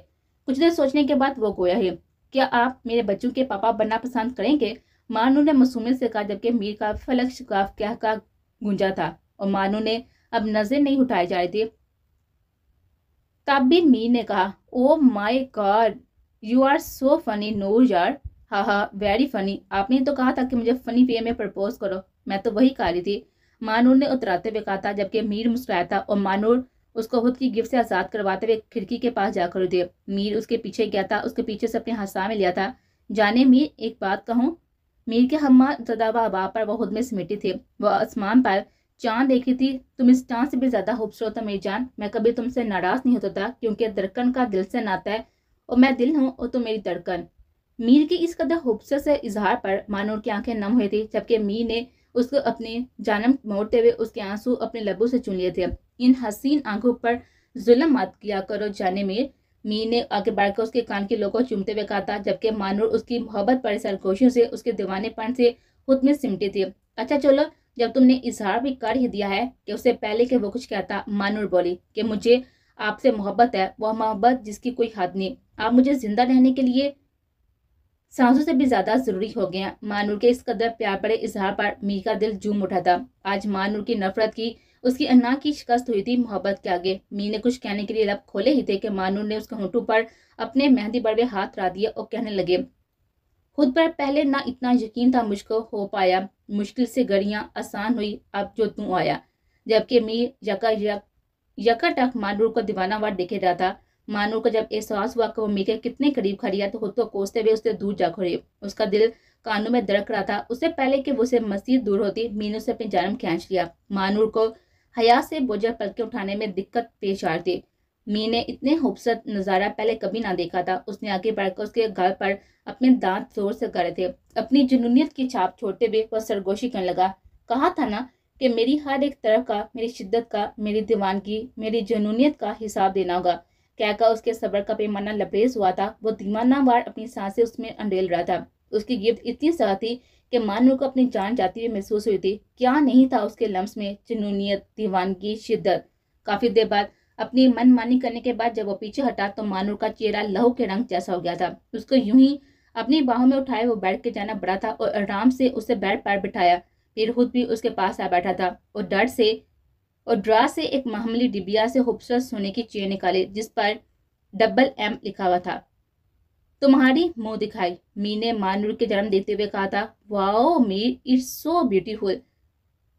कुछ देर सोचने के बाद वो गोया है क्या आप मेरे बच्चों के पापा बनना पसंद करेंगे मानू ने मसूमियत से कहा जबकि मीर का फलक शिकाफ क्या का गुंजा था और मानू ने अब नजर नहीं उठाए जा रही थी तब भी मीर ने कहा oh my god you are so funny Noor यार हा हा वेरी फनी आपने तो कहा था कि मुझे फनी वे में प्रपोज करो मैं तो वही कह रही थी मानूर ने उतराते हुए कहा था जबकि मीर मुस्कुराया था और मानूर उसको खुद की गिफ्ट से आज़ाद करवाते हुए खिड़की के पास जाकर उठे मीर उसके पीछे गया था उसके पीछे से अपने हंसा में लिया था जाने मीर एक बात कहूँ मीर के हम्मा जदा बाबा पर वह में समेटी थी वह आसमान पर चांद देखी थी तुम इस चांद से भी ज़्यादा खूबसूरत हो मेरी जान मैं कभी तुमसे नाराज़ नहीं होता था क्योंकि धड़कन का दिल से नाता है और मैं दिल हूँ और तुम मेरी धड़कन मीर की इस कदर खूबसूरत से इजहार पर मानूर की आंखें नम हुई थी जबकि मीर ने उसको अपने जानम मोड़ते हुए उसके आंसू अपने लबों से चुन लिए थे इन हसीन आंखों पर जुल्म मत किया करो जाने मीर मी ने आगे बढ़कर उसके कान के लोगों को चुमते हुए कहा था जबकि मानूर उसकी मोहब्बत पर सरगोशियों से उसके दीवानेपन से खुद में सिमटे थे अच्छा चलो जब तुमने इजहार भी कर ही दिया है कि उससे पहले के वो कुछ कहता मानूर बोली कि मुझे आपसे मोहब्बत है वह मोहब्बत जिसकी कोई हद नहीं आप मुझे जिंदा रहने के लिए सांसों से भी ज्यादा जरूरी हो गया मानूर के इस कदर प्यार पड़े इजहार पर मी का दिल जूम उठा था आज मानूर की नफरत की उसकी अन्ना की शिकस्त हुई थी मोहब्बत के आगे मी ने कुछ कहने के लिए लब खोले ही थे कि मानू ने उसके होटू पर अपने मेहंदी बड़वे हाथ रा दिए और कहने लगे खुद पर पहले ना इतना यकीन था मुझको हो पाया मुश्किल से गड़ियाँ आसान हुई अब जो तू आया जबकि मीर यका यक यका टक को दीवाना वार देखे रहा था मानूर को जब एहसास हुआ कि वो मीर के कितने करीब खड़ी है तो खुद को कोसते हुए उससे दूर जा खड़े उसका दिल कानों में दड़क रहा था उससे पहले कि वो उसे मस्जिद दूर होती मीनू से अपनी जानम खींच लिया मानूर को हया से बोझा पलके उठाने में दिक्कत पेश आ रही मी ने इतने खूबसूरत नज़ारा पहले कभी ना देखा था उसने आगे बढ़कर उसके घर पर अपने दांत जोर से करे थे अपनी जुनूनीत की छाप छोड़ते हुए वह सरगोशी करने लगा कहा था ना कि मेरी हर एक तरफ का मेरी शिद्दत का मेरी दीवानगी मेरी जुनूनीत का हिसाब देना होगा कहकर उसके सबर का पैमाना लबरेज हुआ था वो बार अपनी सांसें उसमें अंडेल रहा था उसकी गिफ्ट इतनी थी कि मानू को अपनी जान जाती हुई महसूस हुई थी क्या नहीं था उसके लम्स में जुनूनीत दीवानगी शिद्दत काफ़ी देर बाद अपनी मनमानी करने के बाद जब वो पीछे हटा तो मानूर का चेहरा लहू के रंग जैसा हो गया था उसको यूं ही अपनी बाहों में उठाए वो बैठ के जाना बड़ा था और आराम से उसे बैठ पैर बिठाया फिर खुद भी उसके पास आ बैठा था और डर से और ड्रा से एक मामली डिबिया से खूबसूरत सोने की चेयर निकाली जिस पर डबल एम लिखा हुआ था तुम्हारी मुंह दिखाई मी ने मानूर के जन्म देते हुए कहा था wow Mir it's so beautiful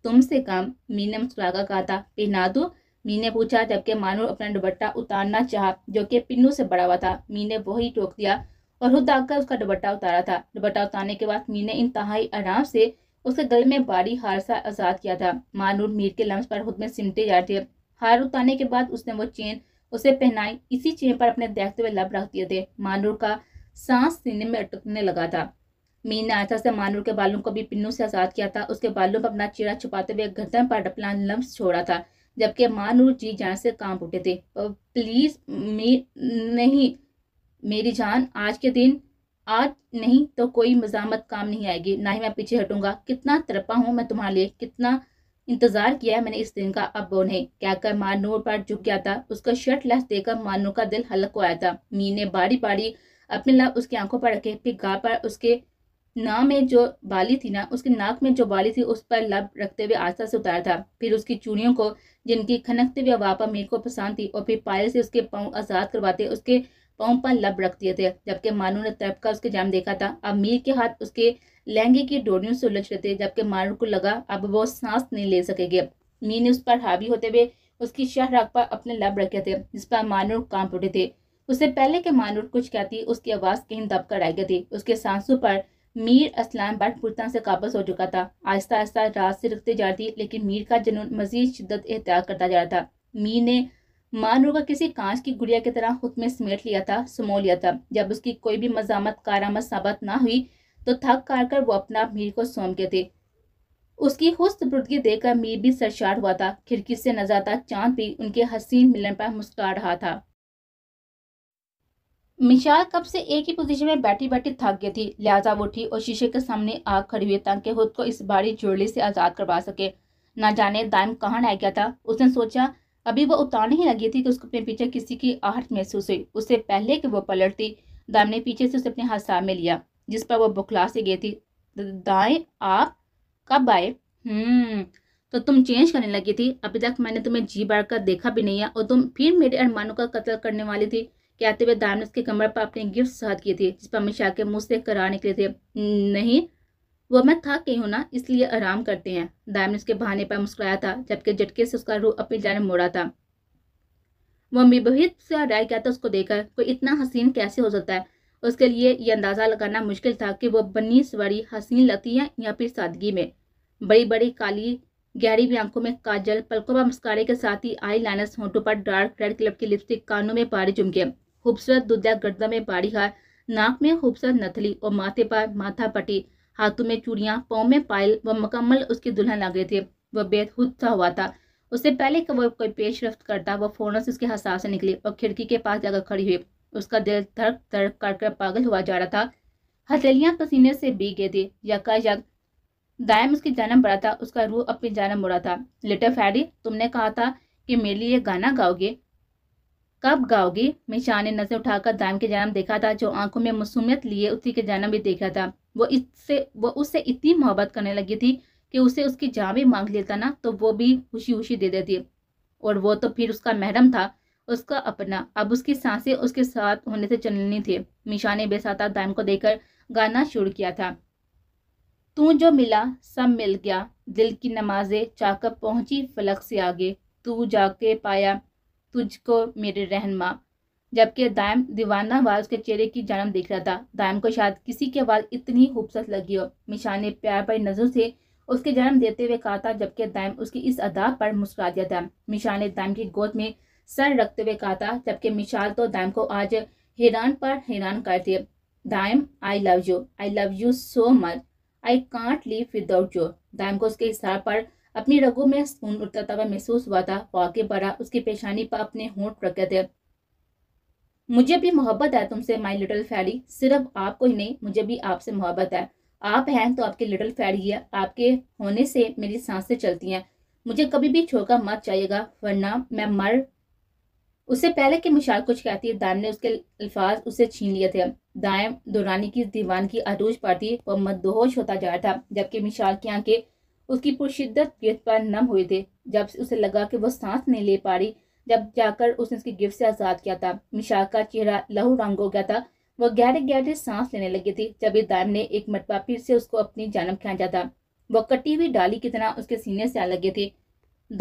तुमसे काम मी ने मुस्कुराकर कहा था पहना दो मी ने पूछा जबकि मानूर अपना दुबट्टा उतारना चाहा जो कि पिन्नू से बड़ा हुआ था मी ने वही टोक दिया और खुद आकर उसका दुबट्टा उतारा था दुबट्टा उतारने के बाद मी ने इंतहाई आराम से उसके गले में बारी हार सा आज़ाद किया था मानूर मीर के लम्स पर खुद में सिमटे जाते हार उतारने के बाद उसने वो चेन उसे पहनाई इसी चिन्ह पर अपने देखते हुए लब रख दिए थे मानूर का सांस सीने में अटकने लगा था मीन ने आशा से मानूर के बालों को भी पिन्नू से आजाद किया था उसके बालों पर अपना चेहरा छुपाते हुए गर्दन पर डपला लम्स छोड़ा था जबकि मानूर जी जान से काम उठे थे प्लीज मी नहीं मेरी जान आज के दिन आज नहीं तो कोई मजामत काम नहीं आएगी ना ही मैं पीछे हटूंगा कितना तरपा हूँ मैं तुम्हारे लिए कितना इंतजार किया है मैंने इस दिन का अब उन्हें क्या कर मानूर पर झुक गया था उसका शर्ट लस देकर मानूर का दिल हलक को आया था मीन ने बारी बारी अपने लाभ उसकी आंखों पर रखे फिर गा पर उसके नाक में जो बाली थी ना उसके नाक में जो बाली थी उस पर लब रखते हुए आस्था से उतारा था फिर उसकी चूड़ियों को जिनकी खनकते हुए वापा मीर को पसंद थी और फिर पायल से उसके पाँव आज़ाद करवाते उसके पाँव पर लब रख दिए थे जबकि मानू ने तड़प कर उसके जाम देखा था अब मीर के हाथ उसके लहंगे की डोरियों से उलझ रहे थे जबकि मानू को लगा अब वो सांस नहीं ले सकेंगे मीर ने उस पर हावी होते हुए उसकी शाह राग पर अपने लब रखे थे जिस पर मानूर कांप उठे थे उससे पहले के मानूर कुछ कहती उसकी आवाज़ कहीं दबकर आई गई थी उसके सांसों पर मीर असलाम बट पुरता से काबज हो चुका था आहिस्ता आहिस्ता रात से रुकते थी लेकिन मीर का जुनून मजीद शिद्दत एहतियात करता जा रहा था मीर ने मानरू का किसी कांच की गुड़िया की तरह खुद में समेट लिया था समो लिया था जब उसकी कोई भी मजामत कारामद साबित ना हुई तो थक कार कर वो अपना मीर को सौंप गए थे उसकी हुस्त बुर्दगी देखकर मीर भी सरशार हुआ था खिड़की से नजर आता चांद भी उनके हसीन मिलन पर मुस्कुरा रहा था मिशाल कब से एक ही पोजीशन में बैठी बैठी थक गई थी लिहाजा उठी और शीशे के सामने आग खड़ी हुई ताकि खुद को इस भारी जोड़ी से आज़ाद करवा सके ना जाने दायम कहाँ रह गया था उसने सोचा अभी वह उतारने ही लगी थी कि उसको अपने पीछे किसी की आहट महसूस हुई उससे पहले कि वह पलटती दाम ने पीछे से उसे अपने हाथ सामने लिया जिस पर वह बुखला से गई थी दाएं आप कब आए हम्म तो तुम चेंज करने लगी थी अभी तक मैंने तुम्हें जी बार कर देखा भी नहीं है और तुम फिर मेरे अरमानों का कत्ल करने वाली थी कहते हुए दाम ने उसके कमर पर अपने गिफ्ट सहद किए थे जिस पर हमेशा के मुझसे से करार निकले थे नहीं वह मैं था कहीं होना इसलिए आराम करते हैं दायम ने उसके बहाने पर मुस्कुराया था जबकि झटके से उसका रूह अपनी जान मोड़ा था वह विभहित से राय क्या था उसको देखकर कोई इतना हसीन कैसे हो सकता है उसके लिए यह अंदाज़ा लगाना मुश्किल था कि वह बनी सवारी हसीन लगती है या फिर सादगी में बड़ी बड़ी काली गहरी भी आंखों में काजल पलकों पर मुस्कारे के साथ ही आई लाइनस होंठों पर डार्क रेड कलर की लिपस्टिक कानों में पारी चुमके खूबसूरत दुद्या गर्दा में पारी हार नाक में खूबसूरत नथली और माथे पर माथा पटी हाथों में चूड़ियाँ पाँव में पायल व मकम्मल उसकी दुल्हन लग रहे थे वह बेहद सा हुआ था उससे पहले कि वह कोई रफ्त करता वह फ़ौरन से उसके हिसाब से निकली और खिड़की के पास जाकर खड़ी हुई उसका दिल धड़क धड़क कर कर पागल हुआ जा रहा था हथेलियाँ पसीने से बीग गए थे यका यक दायम उसकी जानम बड़ा था उसका रूह अपनी जानम बुरा था लिटर फैडी तुमने कहा था कि मेरे लिए गाना गाओगे कब गाओगी मिशा ने नज़र उठाकर दाइम के जन्म देखा था जो आंखों में मसूमियत लिए उसी के जन्म भी देखा था वो इससे वो उससे इतनी मोहब्बत करने लगी थी कि उसे उसकी जहाँ भी मांग लेता ना तो वो भी खुशी खुशी दे देती और वो तो फिर उसका महरम था उसका अपना अब उसकी सांसें उसके साथ होने से चलनी थी मीशा ने बेसाता दाइम को देकर गाना शुरू किया था तू जो मिला सब मिल गया दिल की नमाजें चाकर पहुंची फलक से आगे तू जाके पाया तुझको मेरे रहनमा जबकि दायम दीवाना हुआ उसके चेहरे की जानम देख रहा था दायम को शायद किसी के बाद इतनी खूबसूरत लगी हो मिशा ने प्यार पर नजर से उसके जन्म देते हुए कहा था जबकि दायम उसकी इस अदा पर मुस्कुरा दिया था मिशा ने दायम की गोद में सर रखते हुए कहा था जबकि मिशाल तो दायम को आज हैरान पर हैरान दिए Daim I love you I love you so much I can't live without you Daim को उसके हिसाब पर अपनी रगों में खून उठता हुआ महसूस हुआ था वो आगे बढ़ा उसकी पेशानी पर अपने होंठ रखे थे मुझे भी मोहब्बत है तुमसे माई लिटिल फैरी सिर्फ आपको ही नहीं मुझे भी आपसे मोहब्बत है आप हैं तो आपके लिटिल फैरी है आपके होने से मेरी सांसें चलती हैं मुझे कभी भी छोड़कर मत चाहिएगा वरना मैं मर उससे पहले कि मिशाल कुछ कहती दान ने उसके अल्फाज उसे छीन लिए थे दाएं दुरानी की दीवान की अरूज पार्टी वह मदहोश होता जा रहा था जबकि मिशाल की आंखें उसकी पुरशिद्दत गिरफ्त पर नम हुए थे जब उसे लगा कि वह सांस नहीं ले पा रही जब जाकर उसने उसकी गिफ्ट से आज़ाद किया था मिशा का चेहरा लहू रंग हो गया था वह गहरे गहरे सांस लेने लगी थी जब ये दायम ने एक मरतबा फिर से उसको अपनी जानब खेचा था वह कटी हुई डाली की तरह उसके सीने से आ लगे थे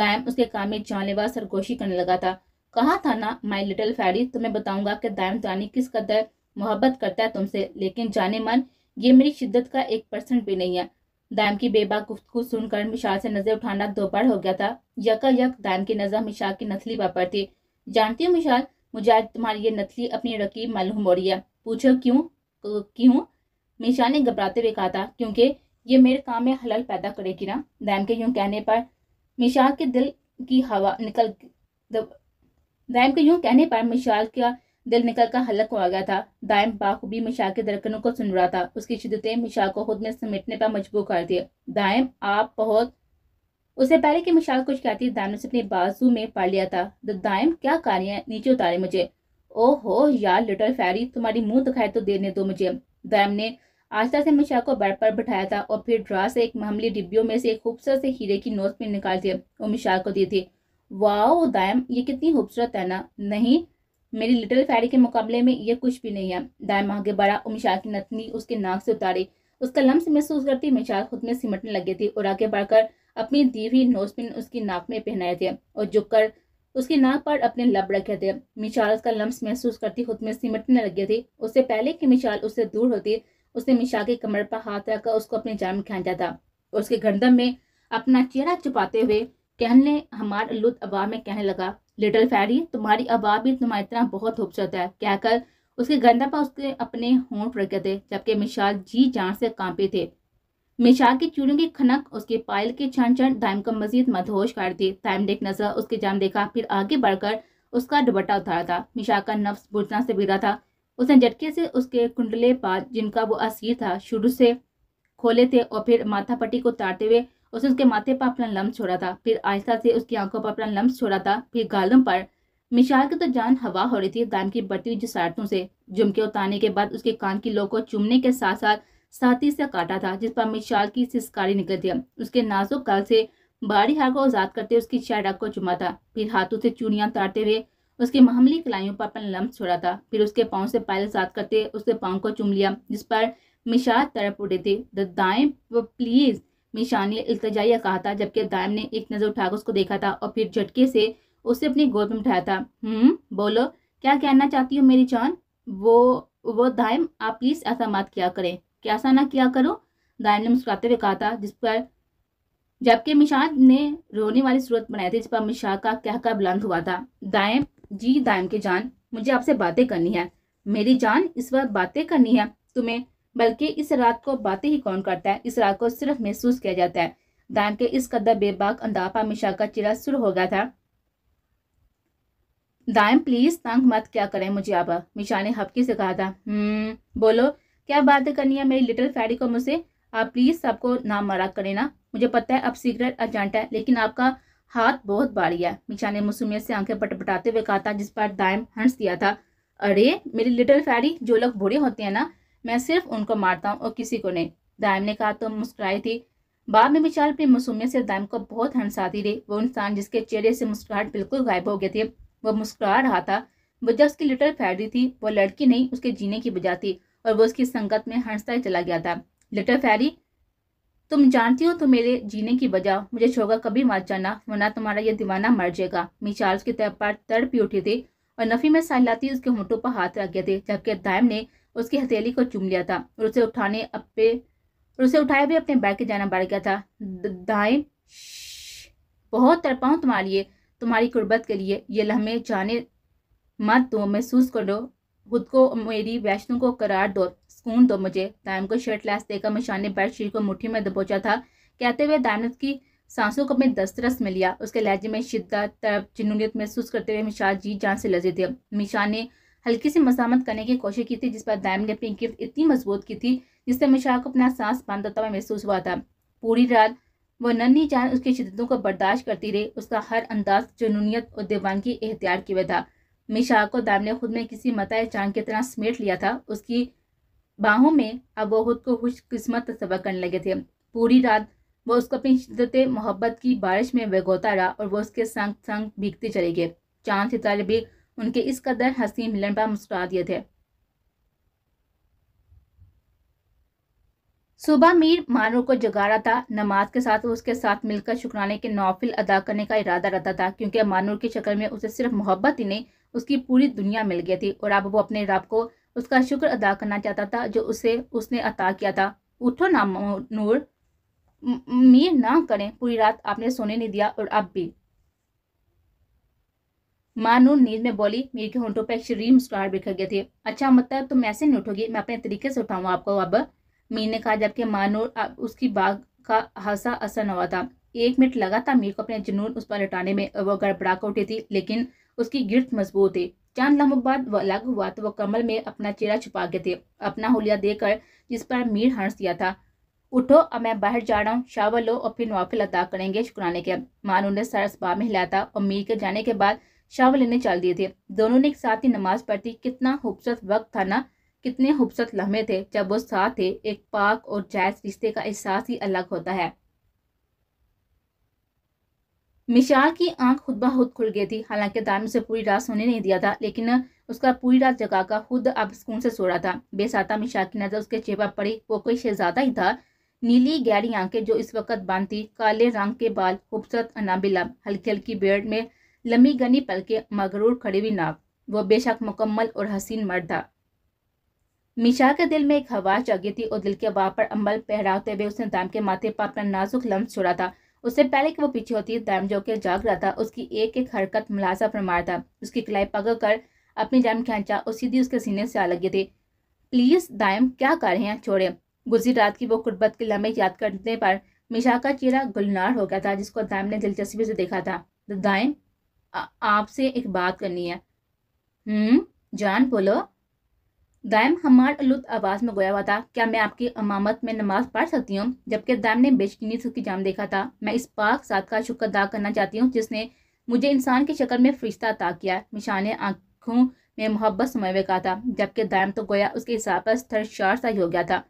दायम उसके काम में जानलेवा सरगोशी करने लगा था कहा था ना माई लिटिल फैरी तुम्हें बताऊंगा कि दायम जानी किस कदर मोहब्बत करता है तुमसे लेकिन जाने मन ये मेरी शिद्दत का एक परसेंट भी नहीं है दाम की बेबा गुफ्त को सुनकर मिशाल से नजर उठाना दोपहर हो गया था यका यक दाम की नजर मिशाल की नथली पर थी जानती हो मिशाल मुझे आज तुम्हारी ये नथली अपनी रकीब मालूम हो रही है पूछो क्यों क्यों मिशाल ने घबराते हुए कहा था क्योंकि ये मेरे काम में हलल पैदा करेगी ना दैम के यूं कहने पर मिशाल के दिल की हवा निकल दायम के यूं कहने पर मिशाल का दिल निकल कर हलक हो आ गया था दायम बाखूबी मिशा के दरकनों को सुन रहा था उसकी शिदतें मिशा को खुद में समेटने पर मजबूर कर दिए दायम आप बहुत उससे पहले की मिशाल कुछ कहती दायम ने अपने बाजू में पा लिया था दायम क्या कार्य नीचे उतारे मुझे ओहो यार लिटल फैरी तुम्हारी मुंह दिखाए तो देने दो मुझे दायम ने आस्था से मिशा को बेड पर बिठाया था और फिर ड्रा से एक महमली डिब्बियों में से एक खूबसूरत से हीरे की नोट में निकाल दिया और मिशाल को दी थी वाह दायम ये कितनी खूबसूरत है ना नहीं मेरी लिटिल फैरी के मुकाबले में यह कुछ भी नहीं है दाएं माह बड़ा बड़ा उमिशा की नथनी उसके नाक से उतारी उसका लम्स महसूस करती मिशाल खुद में सिमटने लगे थे और आगे बढ़कर अपनी दी हुई उसकी नाक में पहनाए थे और झुककर उसकी नाक पर अपने लब रखे थे मिशाल उसका लम्स महसूस करती खुद में सिमटने लगे थे उससे पहले कि मिशाल उससे दूर होती उसने मिशाल के कमर पर हाथ रखकर उसको अपने जान में खेचा था उसके गर्दम में अपना चेहरा छुपाते हुए कहने हमार लुत अबा में कहने लगा लिटल फैरी तुम्हारी भी तुम्हारी तरह बहुत खूबसूरत है कहकर उसके गंदा पर उसके अपने होंठ रखे थे जबकि मिशाल जी जान से कांपे थे मिशाल की चूड़ियों की खनक उसके पायल के छन छन दाइम का मजीद मदहोश कर दी दाइम ने एक नजर उसके जान देखा फिर आगे बढ़कर उसका दुबट्टा उतारा था मिशाल का नफ्स बुझना से बिगड़ा था उसने झटके से उसके कुंडले पाद जिनका वो असीर था शुरू से खोले थे और फिर माथापट्टी को उतारते हुए उसने उसके माथे पर अपना लम्ब छोड़ा था फिर आहिस्ता से उसकी आंखों पर अपना लम्ब छोड़ा था फिर गालों पर मिशाल की तो जान हवा हो रही थी दान की बढ़ती हुई जसारतों से झुमके उतारने के बाद उसके कान की लोह को चुमने के साथ साथ साथी से काटा था जिस पर मिशाल की सिस्कारी निकल दिया उसके नाजुक गाल से बाड़ी हार को आजाद करते हुए उसकी शायरा को चुमा था फिर हाथों से चूड़ियां तारते हुए उसकी मामली कलाइयों पर अपना लम्ब छोड़ा था फिर उसके पाँव से पायल आजाद करते उसके पाँव को चुम लिया जिस पर मिशाल तरफ उठे थे द दाएं प्लीज़ में ने अल्तजाया कहा था जबकि दायम ने एक नज़र उठाकर उसको देखा था और फिर झटके से उसे अपनी गोद में उठाया था हम्म बोलो क्या कहना चाहती हो मेरी जान वो वो दायम आप प्लीज़ ऐसा मत किया करें कैसा ना किया करो दायम ने मुस्कुराते हुए कहा था जिस पर जबकि मिशाद ने रोने वाली सूरत बनाई थी जिस पर मिशाद का कहका बुलंद हुआ था दायम जी दायम की जान मुझे आपसे बातें करनी है मेरी जान इस वक्त बातें करनी है तुम्हें बल्कि इस रात को बातें ही कौन करता है इस रात को सिर्फ महसूस किया जाता है दान के इस कदर बेबाक अंदापा मिशा का चिरा शुरू हो गया था दायम प्लीज तंग मत क्या करें मुझे अब मिशा ने हपकी से कहा था हम्म बोलो क्या बातें करनी है मेरी लिटिल फैडी को मुझसे आप प्लीज सबको नाम मरा करें ना मुझे पता है अब सीक्रेट एजेंट है लेकिन आपका हाथ बहुत भारी है मिशा ने मुसुमियत से आंखें पटपटाते हुए कहा था जिस पर दायम हंस दिया था अरे मेरी लिटिल फैडी जो लोग बुरे होते हैं ना मैं सिर्फ उनको मारता हूँ और किसी को नहीं दायम ने कहा तो मुस्कुराई थी बाद में विशाल अपनी मसूमियत से दायम को बहुत हंसाती रही वो इंसान जिसके चेहरे से मुस्कुराहट बिल्कुल गायब हो गई थी वो मुस्कुरा रहा था वजह उसकी लिटर फैडी थी वो लड़की नहीं उसके जीने की वजह थी और वो उसकी संगत में हंसता ही चला गया था लिटर फैरी तुम जानती हो तो मेरे जीने की वजह मुझे छोगा कभी मत जाना वरना तुम्हारा यह दीवाना मर जाएगा मिचाल की तरफ पर तड़ पी उठी थी और नफी में सहलाती उसके होंठों पर हाथ रख गए थे जबकि दायम ने उसकी हथेली को चूम लिया था और उसे उठाने अपे और उसे उठाए भी अपने बैग के जाना बढ़ गया था दाएं बहुत तड़पाऊँ तुम्हारे लिए तुम्हारी गुर्बत के लिए ये लम्हे जाने मत दो महसूस करो खुद को मेरी वैष्णो को करार दो सुकून दो मुझे दायम को शर्ट लैस देकर मिशान ने शरीर को मुठ्ठी में दबोचा था कहते हुए दायम की सांसों को अपने दस्तरस में लिया उसके लहजे में शिद्दत तरफ जुनूनीत महसूस करते हुए मिशा जी जान से लजे थे मिशा ने हल्की सी मजामत करने की कोशिश की थी जिस पर दायम ने अपनी गिफ्ट इतनी मजबूत की थी जिससे अमित को अपना सांस बांधता हुआ महसूस हुआ था पूरी रात वह नन्नी जान उसकी शिद्दतों को बर्दाश्त करती रही उसका हर अंदाज जुनूनीत और दीवानगी एहतियार किए था मिशा को दाम ने खुद में किसी मता चांद की तरह समेट लिया था उसकी बाहों में अब वो खुद को खुशकस्मत तस्वर करने लगे थे पूरी रात वो उसको अपनी शिद्दत मोहब्बत की बारिश में बेगोता रहा और वह उसके संग संग भीगते चले गए चांद सितारे भी उनके इस कदर हंसी मिलन पर मुस्कुरा दिए थे सुबह मीर मानू को जगा रहा था नमाज के साथ उसके साथ मिलकर शुक्राने के नौफिल अदा करने का इरादा रहता था क्योंकि मानूर की शक्ल में उसे सिर्फ मोहब्बत ही नहीं उसकी पूरी दुनिया मिल गई थी और अब वो अपने रब को उसका शुक्र अदा करना चाहता था जो उसे उसने अता किया था उठो ना नूर मीर ना करें पूरी रात आपने सोने नहीं दिया और अब भी मानून नींद में बोली मीर के होंठों पर एक शरीर मुस्कुराहट बिखर गए थे अच्छा मतलब तुम ऐसे नहीं उठोगी मैं अपने तरीके से उठाऊँ आपको अब मीर ने कहा जबकि मानूर उसकी बाग का हादसा असर न हुआ था एक मिनट लगा था मीर को अपने जुनून उस पर लौटाने में वह गड़बड़ा कर उठी थी लेकिन उसकी गिरफ्त मजबूत थी चंद लम्हों बाद वह अलग हुआ तो वह कमल में अपना चेहरा छुपा गए थे अपना होलिया देकर जिस पर मीर हंस दिया था उठो अब मैं बाहर जा रहा हूँ शावर लो और फिर नौफिल अदा करेंगे शुक्राने के मानू ने सरस बाह में हिलाया था और मीर के जाने के बाद शव लेने चल चाल दिए थे दोनों ने एक साथ ही नमाज पढ़ती कितना खूबसूरत वक्त था ना कितने खूबसूरत लम्हे थे जब वो साथ थे एक पाक और जायज रिश्ते का एहसास ही अलग होता है मिशाल की आंख खुद ब खुद खुल गई थी हालांकि दाम उसे पूरी रात सोने नहीं दिया था लेकिन उसका पूरी रात जगाकर खुद अब सुकून से सो रहा था बेसाता मिशाल की नज़र उसके चेहरा पड़ी वो कोई शहजादा ही था नीली गहरी आंखें जो इस वक्त बांध थी काले रंग के बाल खूबसूरत अनाबिला हल्की हल्की बेड में लम्बी पल पलके मगरूर खड़ी हुई नाक वो बेशक मुकम्मल और हसीन मर्द था मिशा के दिल में एक हवा जागी थी और दिल के वहां पर अम्बल पहराते हुए उसने दाम के माथे पर अपना नाजुक लम्ब छोड़ा था उससे पहले कि वो पीछे होती दाम जो के जाग रहा था उसकी एक एक हरकत मुलाजा पर मार था उसकी कलाई पकड़ कर अपनी जाम खींचा और सीधी उसके सीने से आ लगी थी प्लीज़ दायम क्या कर रहे हैं छोड़े गुजरी रात की वो कुर्बत के लम्बे याद करने पर मिशा का चेहरा गुलनार हो गया था जिसको दायम ने दिलचस्पी से देखा था दायम आपसे एक बात करनी है हम्म जान बोलो दायम हमार लुत आवाज़ में गोया हुआ था क्या मैं आपकी अमामत में नमाज़ पढ़ सकती हूँ जबकि दायम ने बेचकीनी से उसकी जाम देखा था मैं इस पाक सात का शुक्र अदा करना चाहती हूँ जिसने मुझे इंसान की शक्ल में फरिश्ता अता किया मिशान आँखों में मोहब्बत समय हुए कहा था जबकि दायम तो गोया उसके हिसाब पर थरशार सा हो गया था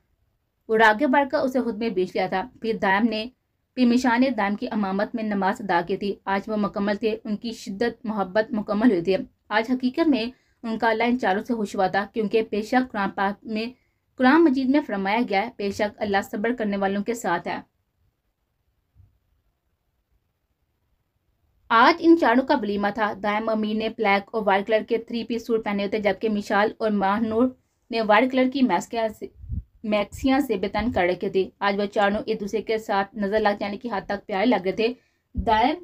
वो रागे बढ़कर उसे खुद में बेच लिया था फिर दायम ने पेमिशा ने दाम की अमामत में नमाज अदा की थी आज वो मुकम्मल थे उनकी शिद्दत मोहब्बत मुकम्मल हुई थी आज हकीकत में उनका अल्लाह इन चारों से खुश हुआ था क्योंकि बेशक कुरान पाक में कुरान मजीद में फरमाया गया है बेशक अल्लाह सब्र करने वालों के साथ है आज इन चारों का बलीमा था दायम अमीर ने ब्लैक और वाइट कलर के थ्री पीस सूट पहने हुए थे जबकि मिशाल और महानूर ने वाइट कलर की मैस्क मैक्सिया से बेतन कर रखे थे आज वह चारों एक दूसरे के साथ नजर लग जाने की हद तक प्यारे लग रहे थे दायर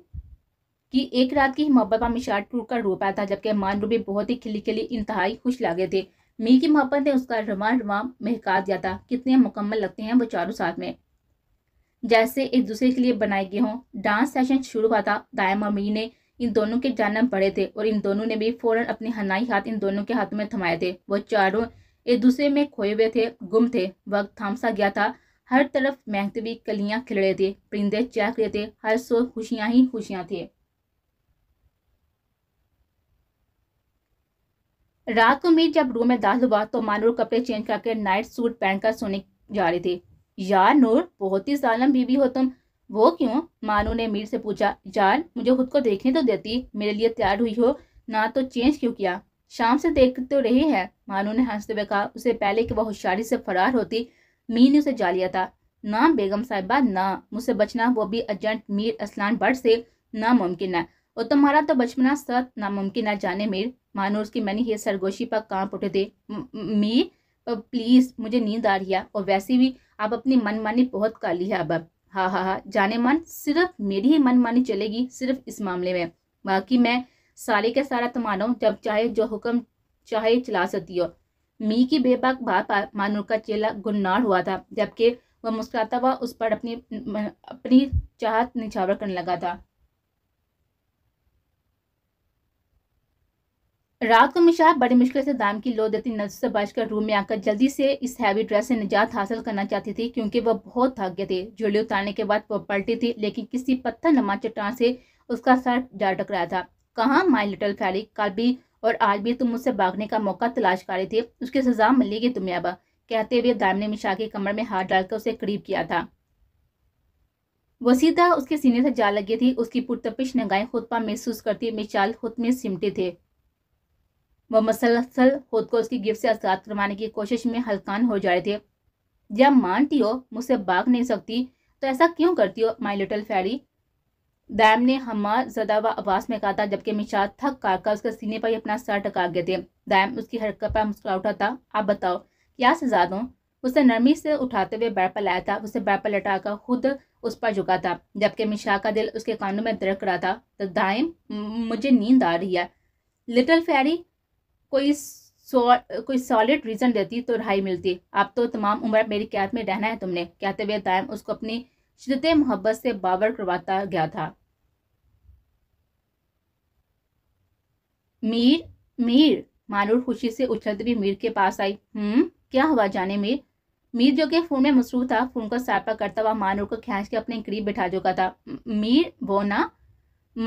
की एक रात की मोहब्बत का मिशार टूट कर रो पाया था जबकि मान रूबी बहुत ही खिली खिली इंतहाई खुश लगे थे मी की मोहब्बत ने उसका रवा रवा महका दिया था कितने मुकम्मल लगते हैं वो चारों साथ में जैसे एक दूसरे के लिए बनाए गए हों डांस सेशन शुरू हुआ था दायम और मी ने इन दोनों के जानम पड़े थे और इन दोनों ने भी फौरन अपने हनाई हाथ इन दोनों के हाथों में थमाए थे वो चारों एक दूसरे में खोए हुए थे गुम थे वक्त थामसा गया था हर तरफ महकती हुई कलियां खिल रहे थे परिंदे चहक रहे थे हर सो खुशियां ही खुशियां थे रात को मीर जब रूम में दाखिल हुआ तो मानूर कपड़े चेंज करके नाइट सूट पहनकर सोने जा रहे थे यार नूर बहुत ही जालम बीवी हो तुम वो क्यों मानू ने मीर से पूछा यार मुझे खुद को देखने तो देती मेरे लिए तैयार हुई हो ना तो चेंज क्यों किया शाम से देख तो रहे हैं मानू ने हंसते हुए कहा उसे पहले कि वह होशियारी से फरार होती मी ने उसे जा लिया था ना बेगम साहिबा ना मुझसे बचना वो भी एजेंट मीर असलान भट्ट से नामुमकिन है और तुम्हारा तो बचपना सत नामुमकिन है जाने मीर मानो उसकी मैंने ये सरगोशी पर कांप उठे थे मीर प्लीज़ मुझे नींद आ रही है और वैसे भी आप अपनी मनमानी बहुत कर ली है अब हाँ हाँ हाँ जाने मन सिर्फ मेरी ही मनमानी चलेगी सिर्फ इस मामले में बाकी मैं सारे का सारा तो मानो जब चाहे जो हुक्म चाहे चला सकती हो मी की बेबाक बाप मानूर का चेला गुन्नार हुआ था जबकि वह मुस्कुराता हुआ उस पर अपनी अपनी चाहत निछावर करने लगा था रात को मिशा बड़ी मुश्किल से दाम की लो देती नजर से बचकर रूम में आकर जल्दी से इस हैवी ड्रेस से निजात हासिल करना चाहती थी क्योंकि वह बहुत थक गए थे जोड़ी उतारने के बाद वह पलटी थी लेकिन किसी पत्थर नमा चट्टान से उसका सर जा टकराया था कहाँ माई लिटल फैली कल भी और आज भी तुम मुझसे भागने का मौका तलाश कर रहे थे उसकी सजा मिलेगी तुम्हें अब कहते हुए दामिनी मिशा के कमर में हाथ डालकर उसे करीब किया था वसीता उसके सीने से जा लगी थी उसकी पुरतपिश नगाएं खुद पर महसूस करती मिशाल खुद में सिमटे थे वह मसलसल खुद को उसकी गिफ्ट से आजाद करवाने की कोशिश में हलकान हो जा रहे थे जब मानती हो मुझसे भाग नहीं सकती तो ऐसा क्यों करती हो माई लिटल फैरी दैम ने हमार जदा आवाज में कहा था जबकि मिशा थक कर का उसके सीने पर ही अपना सर टका गए थे दैम उसकी हरकत पर मुस्कुरा उठा था आप बताओ क्या सजा हूँ उसे नरमी से उठाते हुए बैर पर लाया था उसे बैर पर लटा कर खुद उस पर झुका था जबकि मिशा का दिल उसके कानों में दरक रहा था तो दाइम मुझे नींद आ रही है लिटल फेरी कोई सौ कोई सॉलिड रीज़न देती तो रहाई मिलती आप तो तमाम उम्र मेरी कैद में रहना है तुमने कहते हुए दायम उसको अपनी शिदत मोहब्बत से बावर करवाता गया था मीर मीर मानूर खुशी से उछलती हुई मीर के पास आई हम्म क्या हुआ जाने मीर मीर जो कि फोन में मसरूफ था फोन का सापा करता हुआ मानूर को खींच के अपने करीब बिठा चुका था मीर वो ना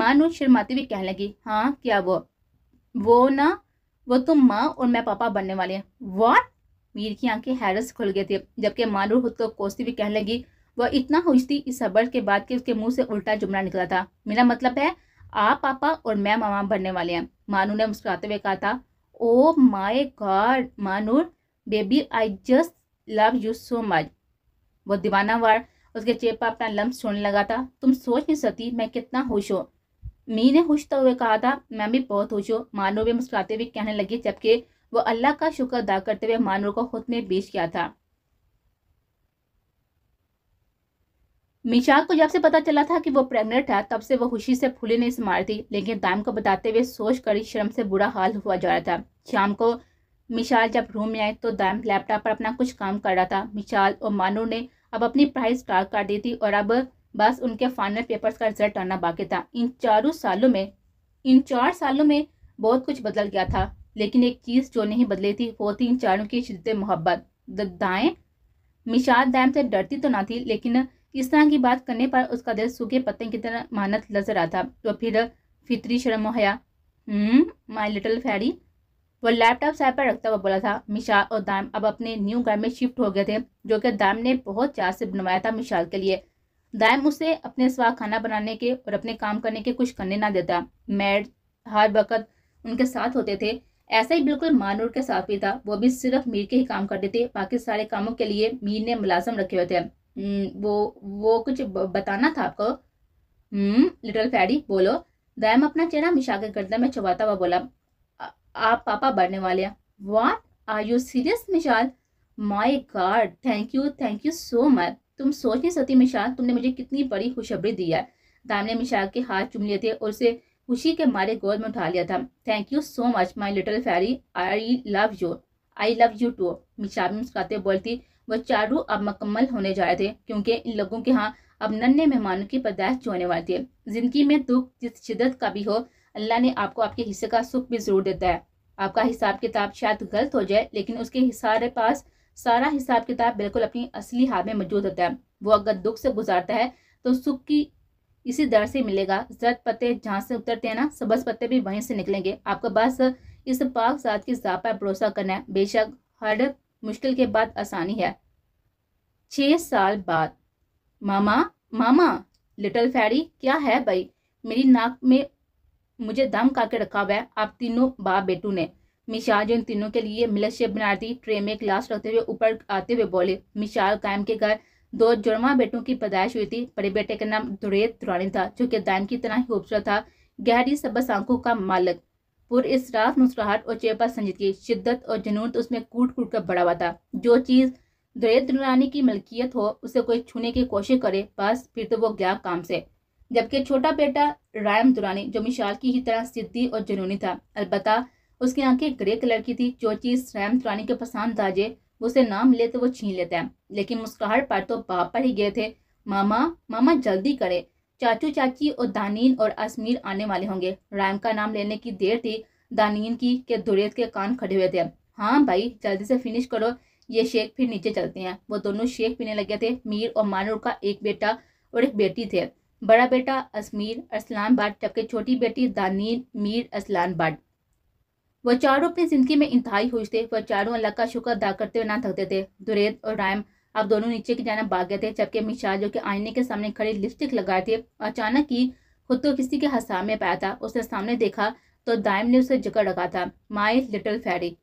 मानूर शर्माती हुई कहने लगी हाँ क्या वो वो ना वो तुम तो माँ और मैं पापा बनने वाले हैं वॉट मीर की आंखें हैरस खुल गई थी जबकि मानूर खुद को कोसती हुई कहने लगी वह इतना खुश थी इस सबर के बाद के उसके मुंह से उल्टा जुमला निकला था मेरा मतलब है आप पापा और मैं मामा बनने वाले हैं मानू ने मुस्कुराते हुए कहा था oh my god Manu baby I just love you so much वो दीवाना वार उसके चेप पर अपना लम्ब छोड़ने लगा था तुम सोच नहीं सकती मैं कितना खुश हूँ मी ने खुशते तो हुए कहा था मैं भी बहुत खुश हूँ मानो भी मुस्कुराते हुए कहने लगी जबकि वो अल्लाह का शुक्र अदा करते हुए मानो को खुद में पेश किया था मिशाल को जब से पता चला था कि वो प्रेग्नेंट है तब से वो खुशी से फूली ने मार दी लेकिन दाम को बताते हुए सोच कर शर्म से बुरा हाल हुआ जा रहा था शाम को मिशाल जब रूम में आए तो दाम लैपटॉप पर अपना कुछ काम कर रहा था मिशाल और मानो ने अब अपनी पढ़ाई स्टार्ट कर दी थी और अब बस उनके फाइनल पेपर्स का रिजल्ट आना बाकी था इन चारों सालों में इन चार सालों में बहुत कुछ बदल गया था लेकिन एक चीज़ जो नहीं बदली थी वो थी इन चारों की शिद्दत मोहब्बत दाएँ मिशाल दायम से डरती तो ना थी लेकिन इस तरह की बात करने पर उसका दिल सूखे पत्ते की तरह मानत नजर आता तो फिर फितरी शर्म हया माई लिटल फैरी वो लैपटॉप साइड पर रखता हुआ बोला था मिशाल और दाम अब अपने न्यू घर में शिफ्ट हो गए थे जो कि दाम ने बहुत चार से बनवाया था मिशाल के लिए दायम उसे अपने स्वा खाना बनाने के और अपने काम करने के कुछ करने ना देता मैड हर वक्त उनके साथ होते थे ऐसा ही बिल्कुल मानूर के साथ भी था वो भी सिर्फ मीर के ही काम करते थे बाकी सारे कामों के लिए मीर ने मुलाजम रखे हुए थे हम्म, वो वो कुछ बताना था आपको लिटिल हम्म, फैडी बोलो दयाम अपना चेहरा मिशा के गर्दन में चबाता हुआ बोला आप पापा बढ़ने वाले what are you serious Mishal my god thank you thank you so much तुम सोच नहीं सकती मिशाल तुमने मुझे कितनी बड़ी खुशबरी दी है दाम ने मिशाल के हाथ चुम लिए थे और उसे खुशी के मारे गोद में उठा लिया था thank you so much my little fairy I love you I love you too Mishal मुस्कुराते बोलती वह चारू अब मकम्मल होने जा रहे थे क्योंकि इन लोगों के यहाँ अब नन्हे मेहमानों की पैदाइश होने वाली थी जिंदगी में दुख जिस शिदत का भी हो अल्लाह ने आपको आपके हिस्से का सुख भी जरूर देता है आपका हिसाब किताब शायद गलत हो जाए लेकिन उसके हिसारे पास सारा हिसाब किताब बिल्कुल अपनी असली हाथ में मौजूद होता है वो अगर दुख से गुजारता है तो सुख की इसी दर से मिलेगा जरद पत्ते जहाँ से उतरते हैं ना सबस पत्ते भी वहीं से निकलेंगे आपका बस इस पाक साथ की जापा भरोसा करना है बेशक हर मुश्किल के बाद आसानी है छह साल बाद मामा मामा लिटल फैरी क्या है भाई मेरी नाक में मुझे दम करके रखा हुआ है आप तीनों बाप बेटू ने मिशाल जो इन तीनों के लिए मिलक शेप बना दी ट्रे में ग्लास रखते हुए ऊपर आते हुए बोले मिशाल कायम के घर दो जुड़वा बेटों की पैदाइश हुई थी बड़े बेटे का नाम दुरेद दुरानी था जो कि दायन की तरह ही खूबसूरत था गहरी सबस आंखों का मालिक पुरसरास मुस्कुराहट और चेहरे पर संजीदगी शिद्दत और जुनून तो उसमें कूट कूट कर बढ़ा हुआ था जो चीज़ दरिद्र की मलकियत हो उसे कोई छूने की कोशिश करे बस फिर तो वो गया काम से जबकि छोटा बेटा रायम दुरानी जो मिशाल की ही तरह सिद्धि और जुनूनी था अलबत् उसकी आंखें ग्रे कलर की थी जो चीज़ रायम दुरानी के पसंद आजे उसे नाम ले तो वो छीन लेता है लेकिन मुस्कुराहट पर तो बाप पर ही गए थे मामा मामा जल्दी करे चाचू चाची और दानीन और असमीर आने वाले होंगे रैम का नाम लेने की देर थी दानीन की के दुरेत के कान खड़े हुए थे हाँ भाई जल्दी से फिनिश करो ये शेख फिर नीचे चलते हैं वो दोनों शेख पीने लगे थे मीर और मानूर का एक बेटा और एक बेटी थे बड़ा बेटा असमीर असलान बाट जबकि छोटी बेटी दानीन मीर असलान बाट वह चारों अपनी जिंदगी में इंतहाई खुश थे वह चारों अल्लाह का शुक्र अदा करते हुए ना थकते थे दुरेद और रैम अब दोनों नीचे की जाना भाग गए थे जबकि अमित शाह जो कि आईने के सामने खड़ी लिपस्टिक लगाए थे अचानक ही खुद को तो किसी के हसा में पाया था उसने सामने देखा तो दायम ने उसे जकड़ रखा था माई लिटल फैरी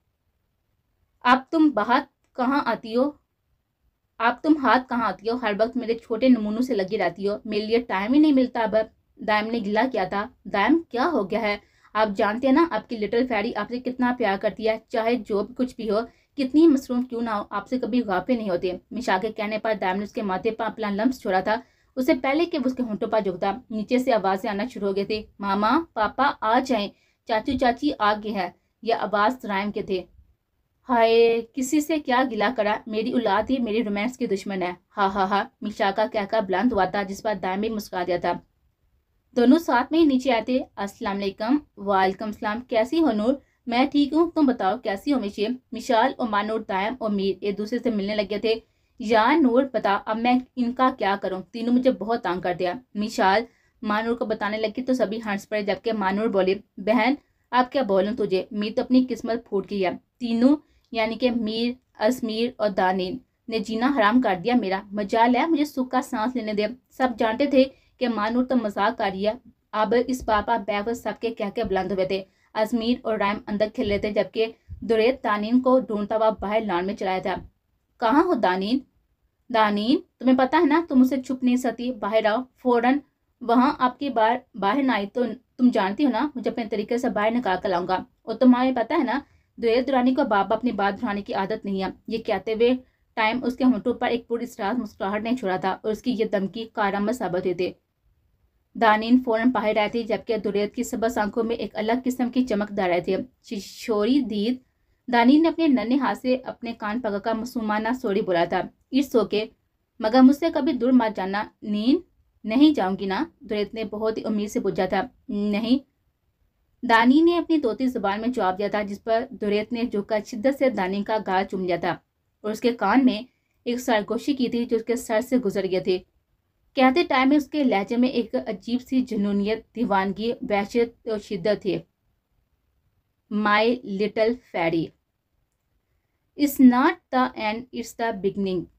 आप तुम बाहर कहाँ आती हो आप तुम हाथ कहाँ आती हो हर वक्त मेरे छोटे नमूनों से लगी रहती हो मेरे लिए टाइम ही नहीं मिलता अब दायम ने गिला किया था दायम क्या हो गया है आप जानते हैं ना आपकी लिटिल फैरी आपसे कितना प्यार करती है चाहे जो भी कुछ भी हो कितनी मसरूम क्यों ना हो आपसे कभी गाफिल नहीं होती मिशा के कहने पर दायम ने उसके माथे पर अपना लम्ब छोड़ा था उससे पहले के उसके होंटों पर झुकता नीचे से आवाज़ें आना शुरू हो गई थी मामा पापा आ जाए चाची चाची आ गए हैं यह आवाज़ रायम के थे हाय किसी से क्या गिला करा मेरी औलाद ही मेरी रोमांस की दुश्मन है हा हा हा मिशा का कहकर बुलंद हुआ था जिस पर भी मुस्कुरा दिया था दोनों साथ में ही नीचे आते अस्सलाम वालेकुम वालेकुम सलाम कैसी हो नूर मैं ठीक हूँ तुम बताओ कैसी हो मिशेल मिशाल और मानूर दायम और मीर एक दूसरे से मिलने लगे थे यार नूर बता अब मैं इनका क्या करूँ तीनों मुझे बहुत तंग कर दिया मिशाल मानूर को बताने लगी तो सभी हंस पड़े जबकि मानूर बोली बहन आप क्या बोलूँ तुझे मीर तो अपनी किस्मत फूट गई है तीनों यानी कि मीर असमीर और दानीन ने जीना हराम कर दिया मेरा मजा लिया मुझे सुख का सांस लेने दे सब जानते थे कि मानूर तो मजाक कर रही है अब इस पापा बैग सबके कह के बुलंद हुए थे अजमीर और राम अंदर खेल रहे थे जबकि दुरेद दानीन को ढूंढता हुआ बाहर लॉन में चलाया था कहाँ हो दानीन दानीन तुम्हें पता है ना तुम उसे छुप नहीं सकती बाहर आओ फौरन वहाँ आपकी बार बाहर ना आई तो तुम जानती हो ना मुझे अपने तरीके से बाहर निकाल कर लाऊंगा और तुम्हें पता है ना दुरेद दुरानी को बाबा अपनी बात दुराने की आदत नहीं है ये कहते हुए टाइम उसके होंठों पर एक पूरी स्टार मुस्कुराहट ने छुड़ा था और उसकी ये धमकी कारामद साबित हुई थी दानिन फौरन बाहर रहे थे जबकि दुरैत की सबस आंखों में एक अलग किस्म की चमक दा रहे थे शोरी दीद दानिन ने अपने नन्हे हाथ से अपने कान पकड़ का मसूमाना सोरी बोला था इट्स के मगर मुझसे कभी दूर मत जाना नींद नहीं जाऊंगी ना दुरैत ने बहुत ही उम्मीद से पूछा था नहीं दानी ने अपनी तोती जुबान में जवाब दिया था जिस पर दुरैत ने झुककर शिद्दत से दानी का गाल चुम लिया था और उसके कान में एक सरगोशी की थी जो उसके सर से गुजर गए थे कहते टाइम में उसके लहजे में एक अजीब सी जुनूनीत दीवानगी वैश्य और शिद्दत थी my little fairy it's not the end it's the beginning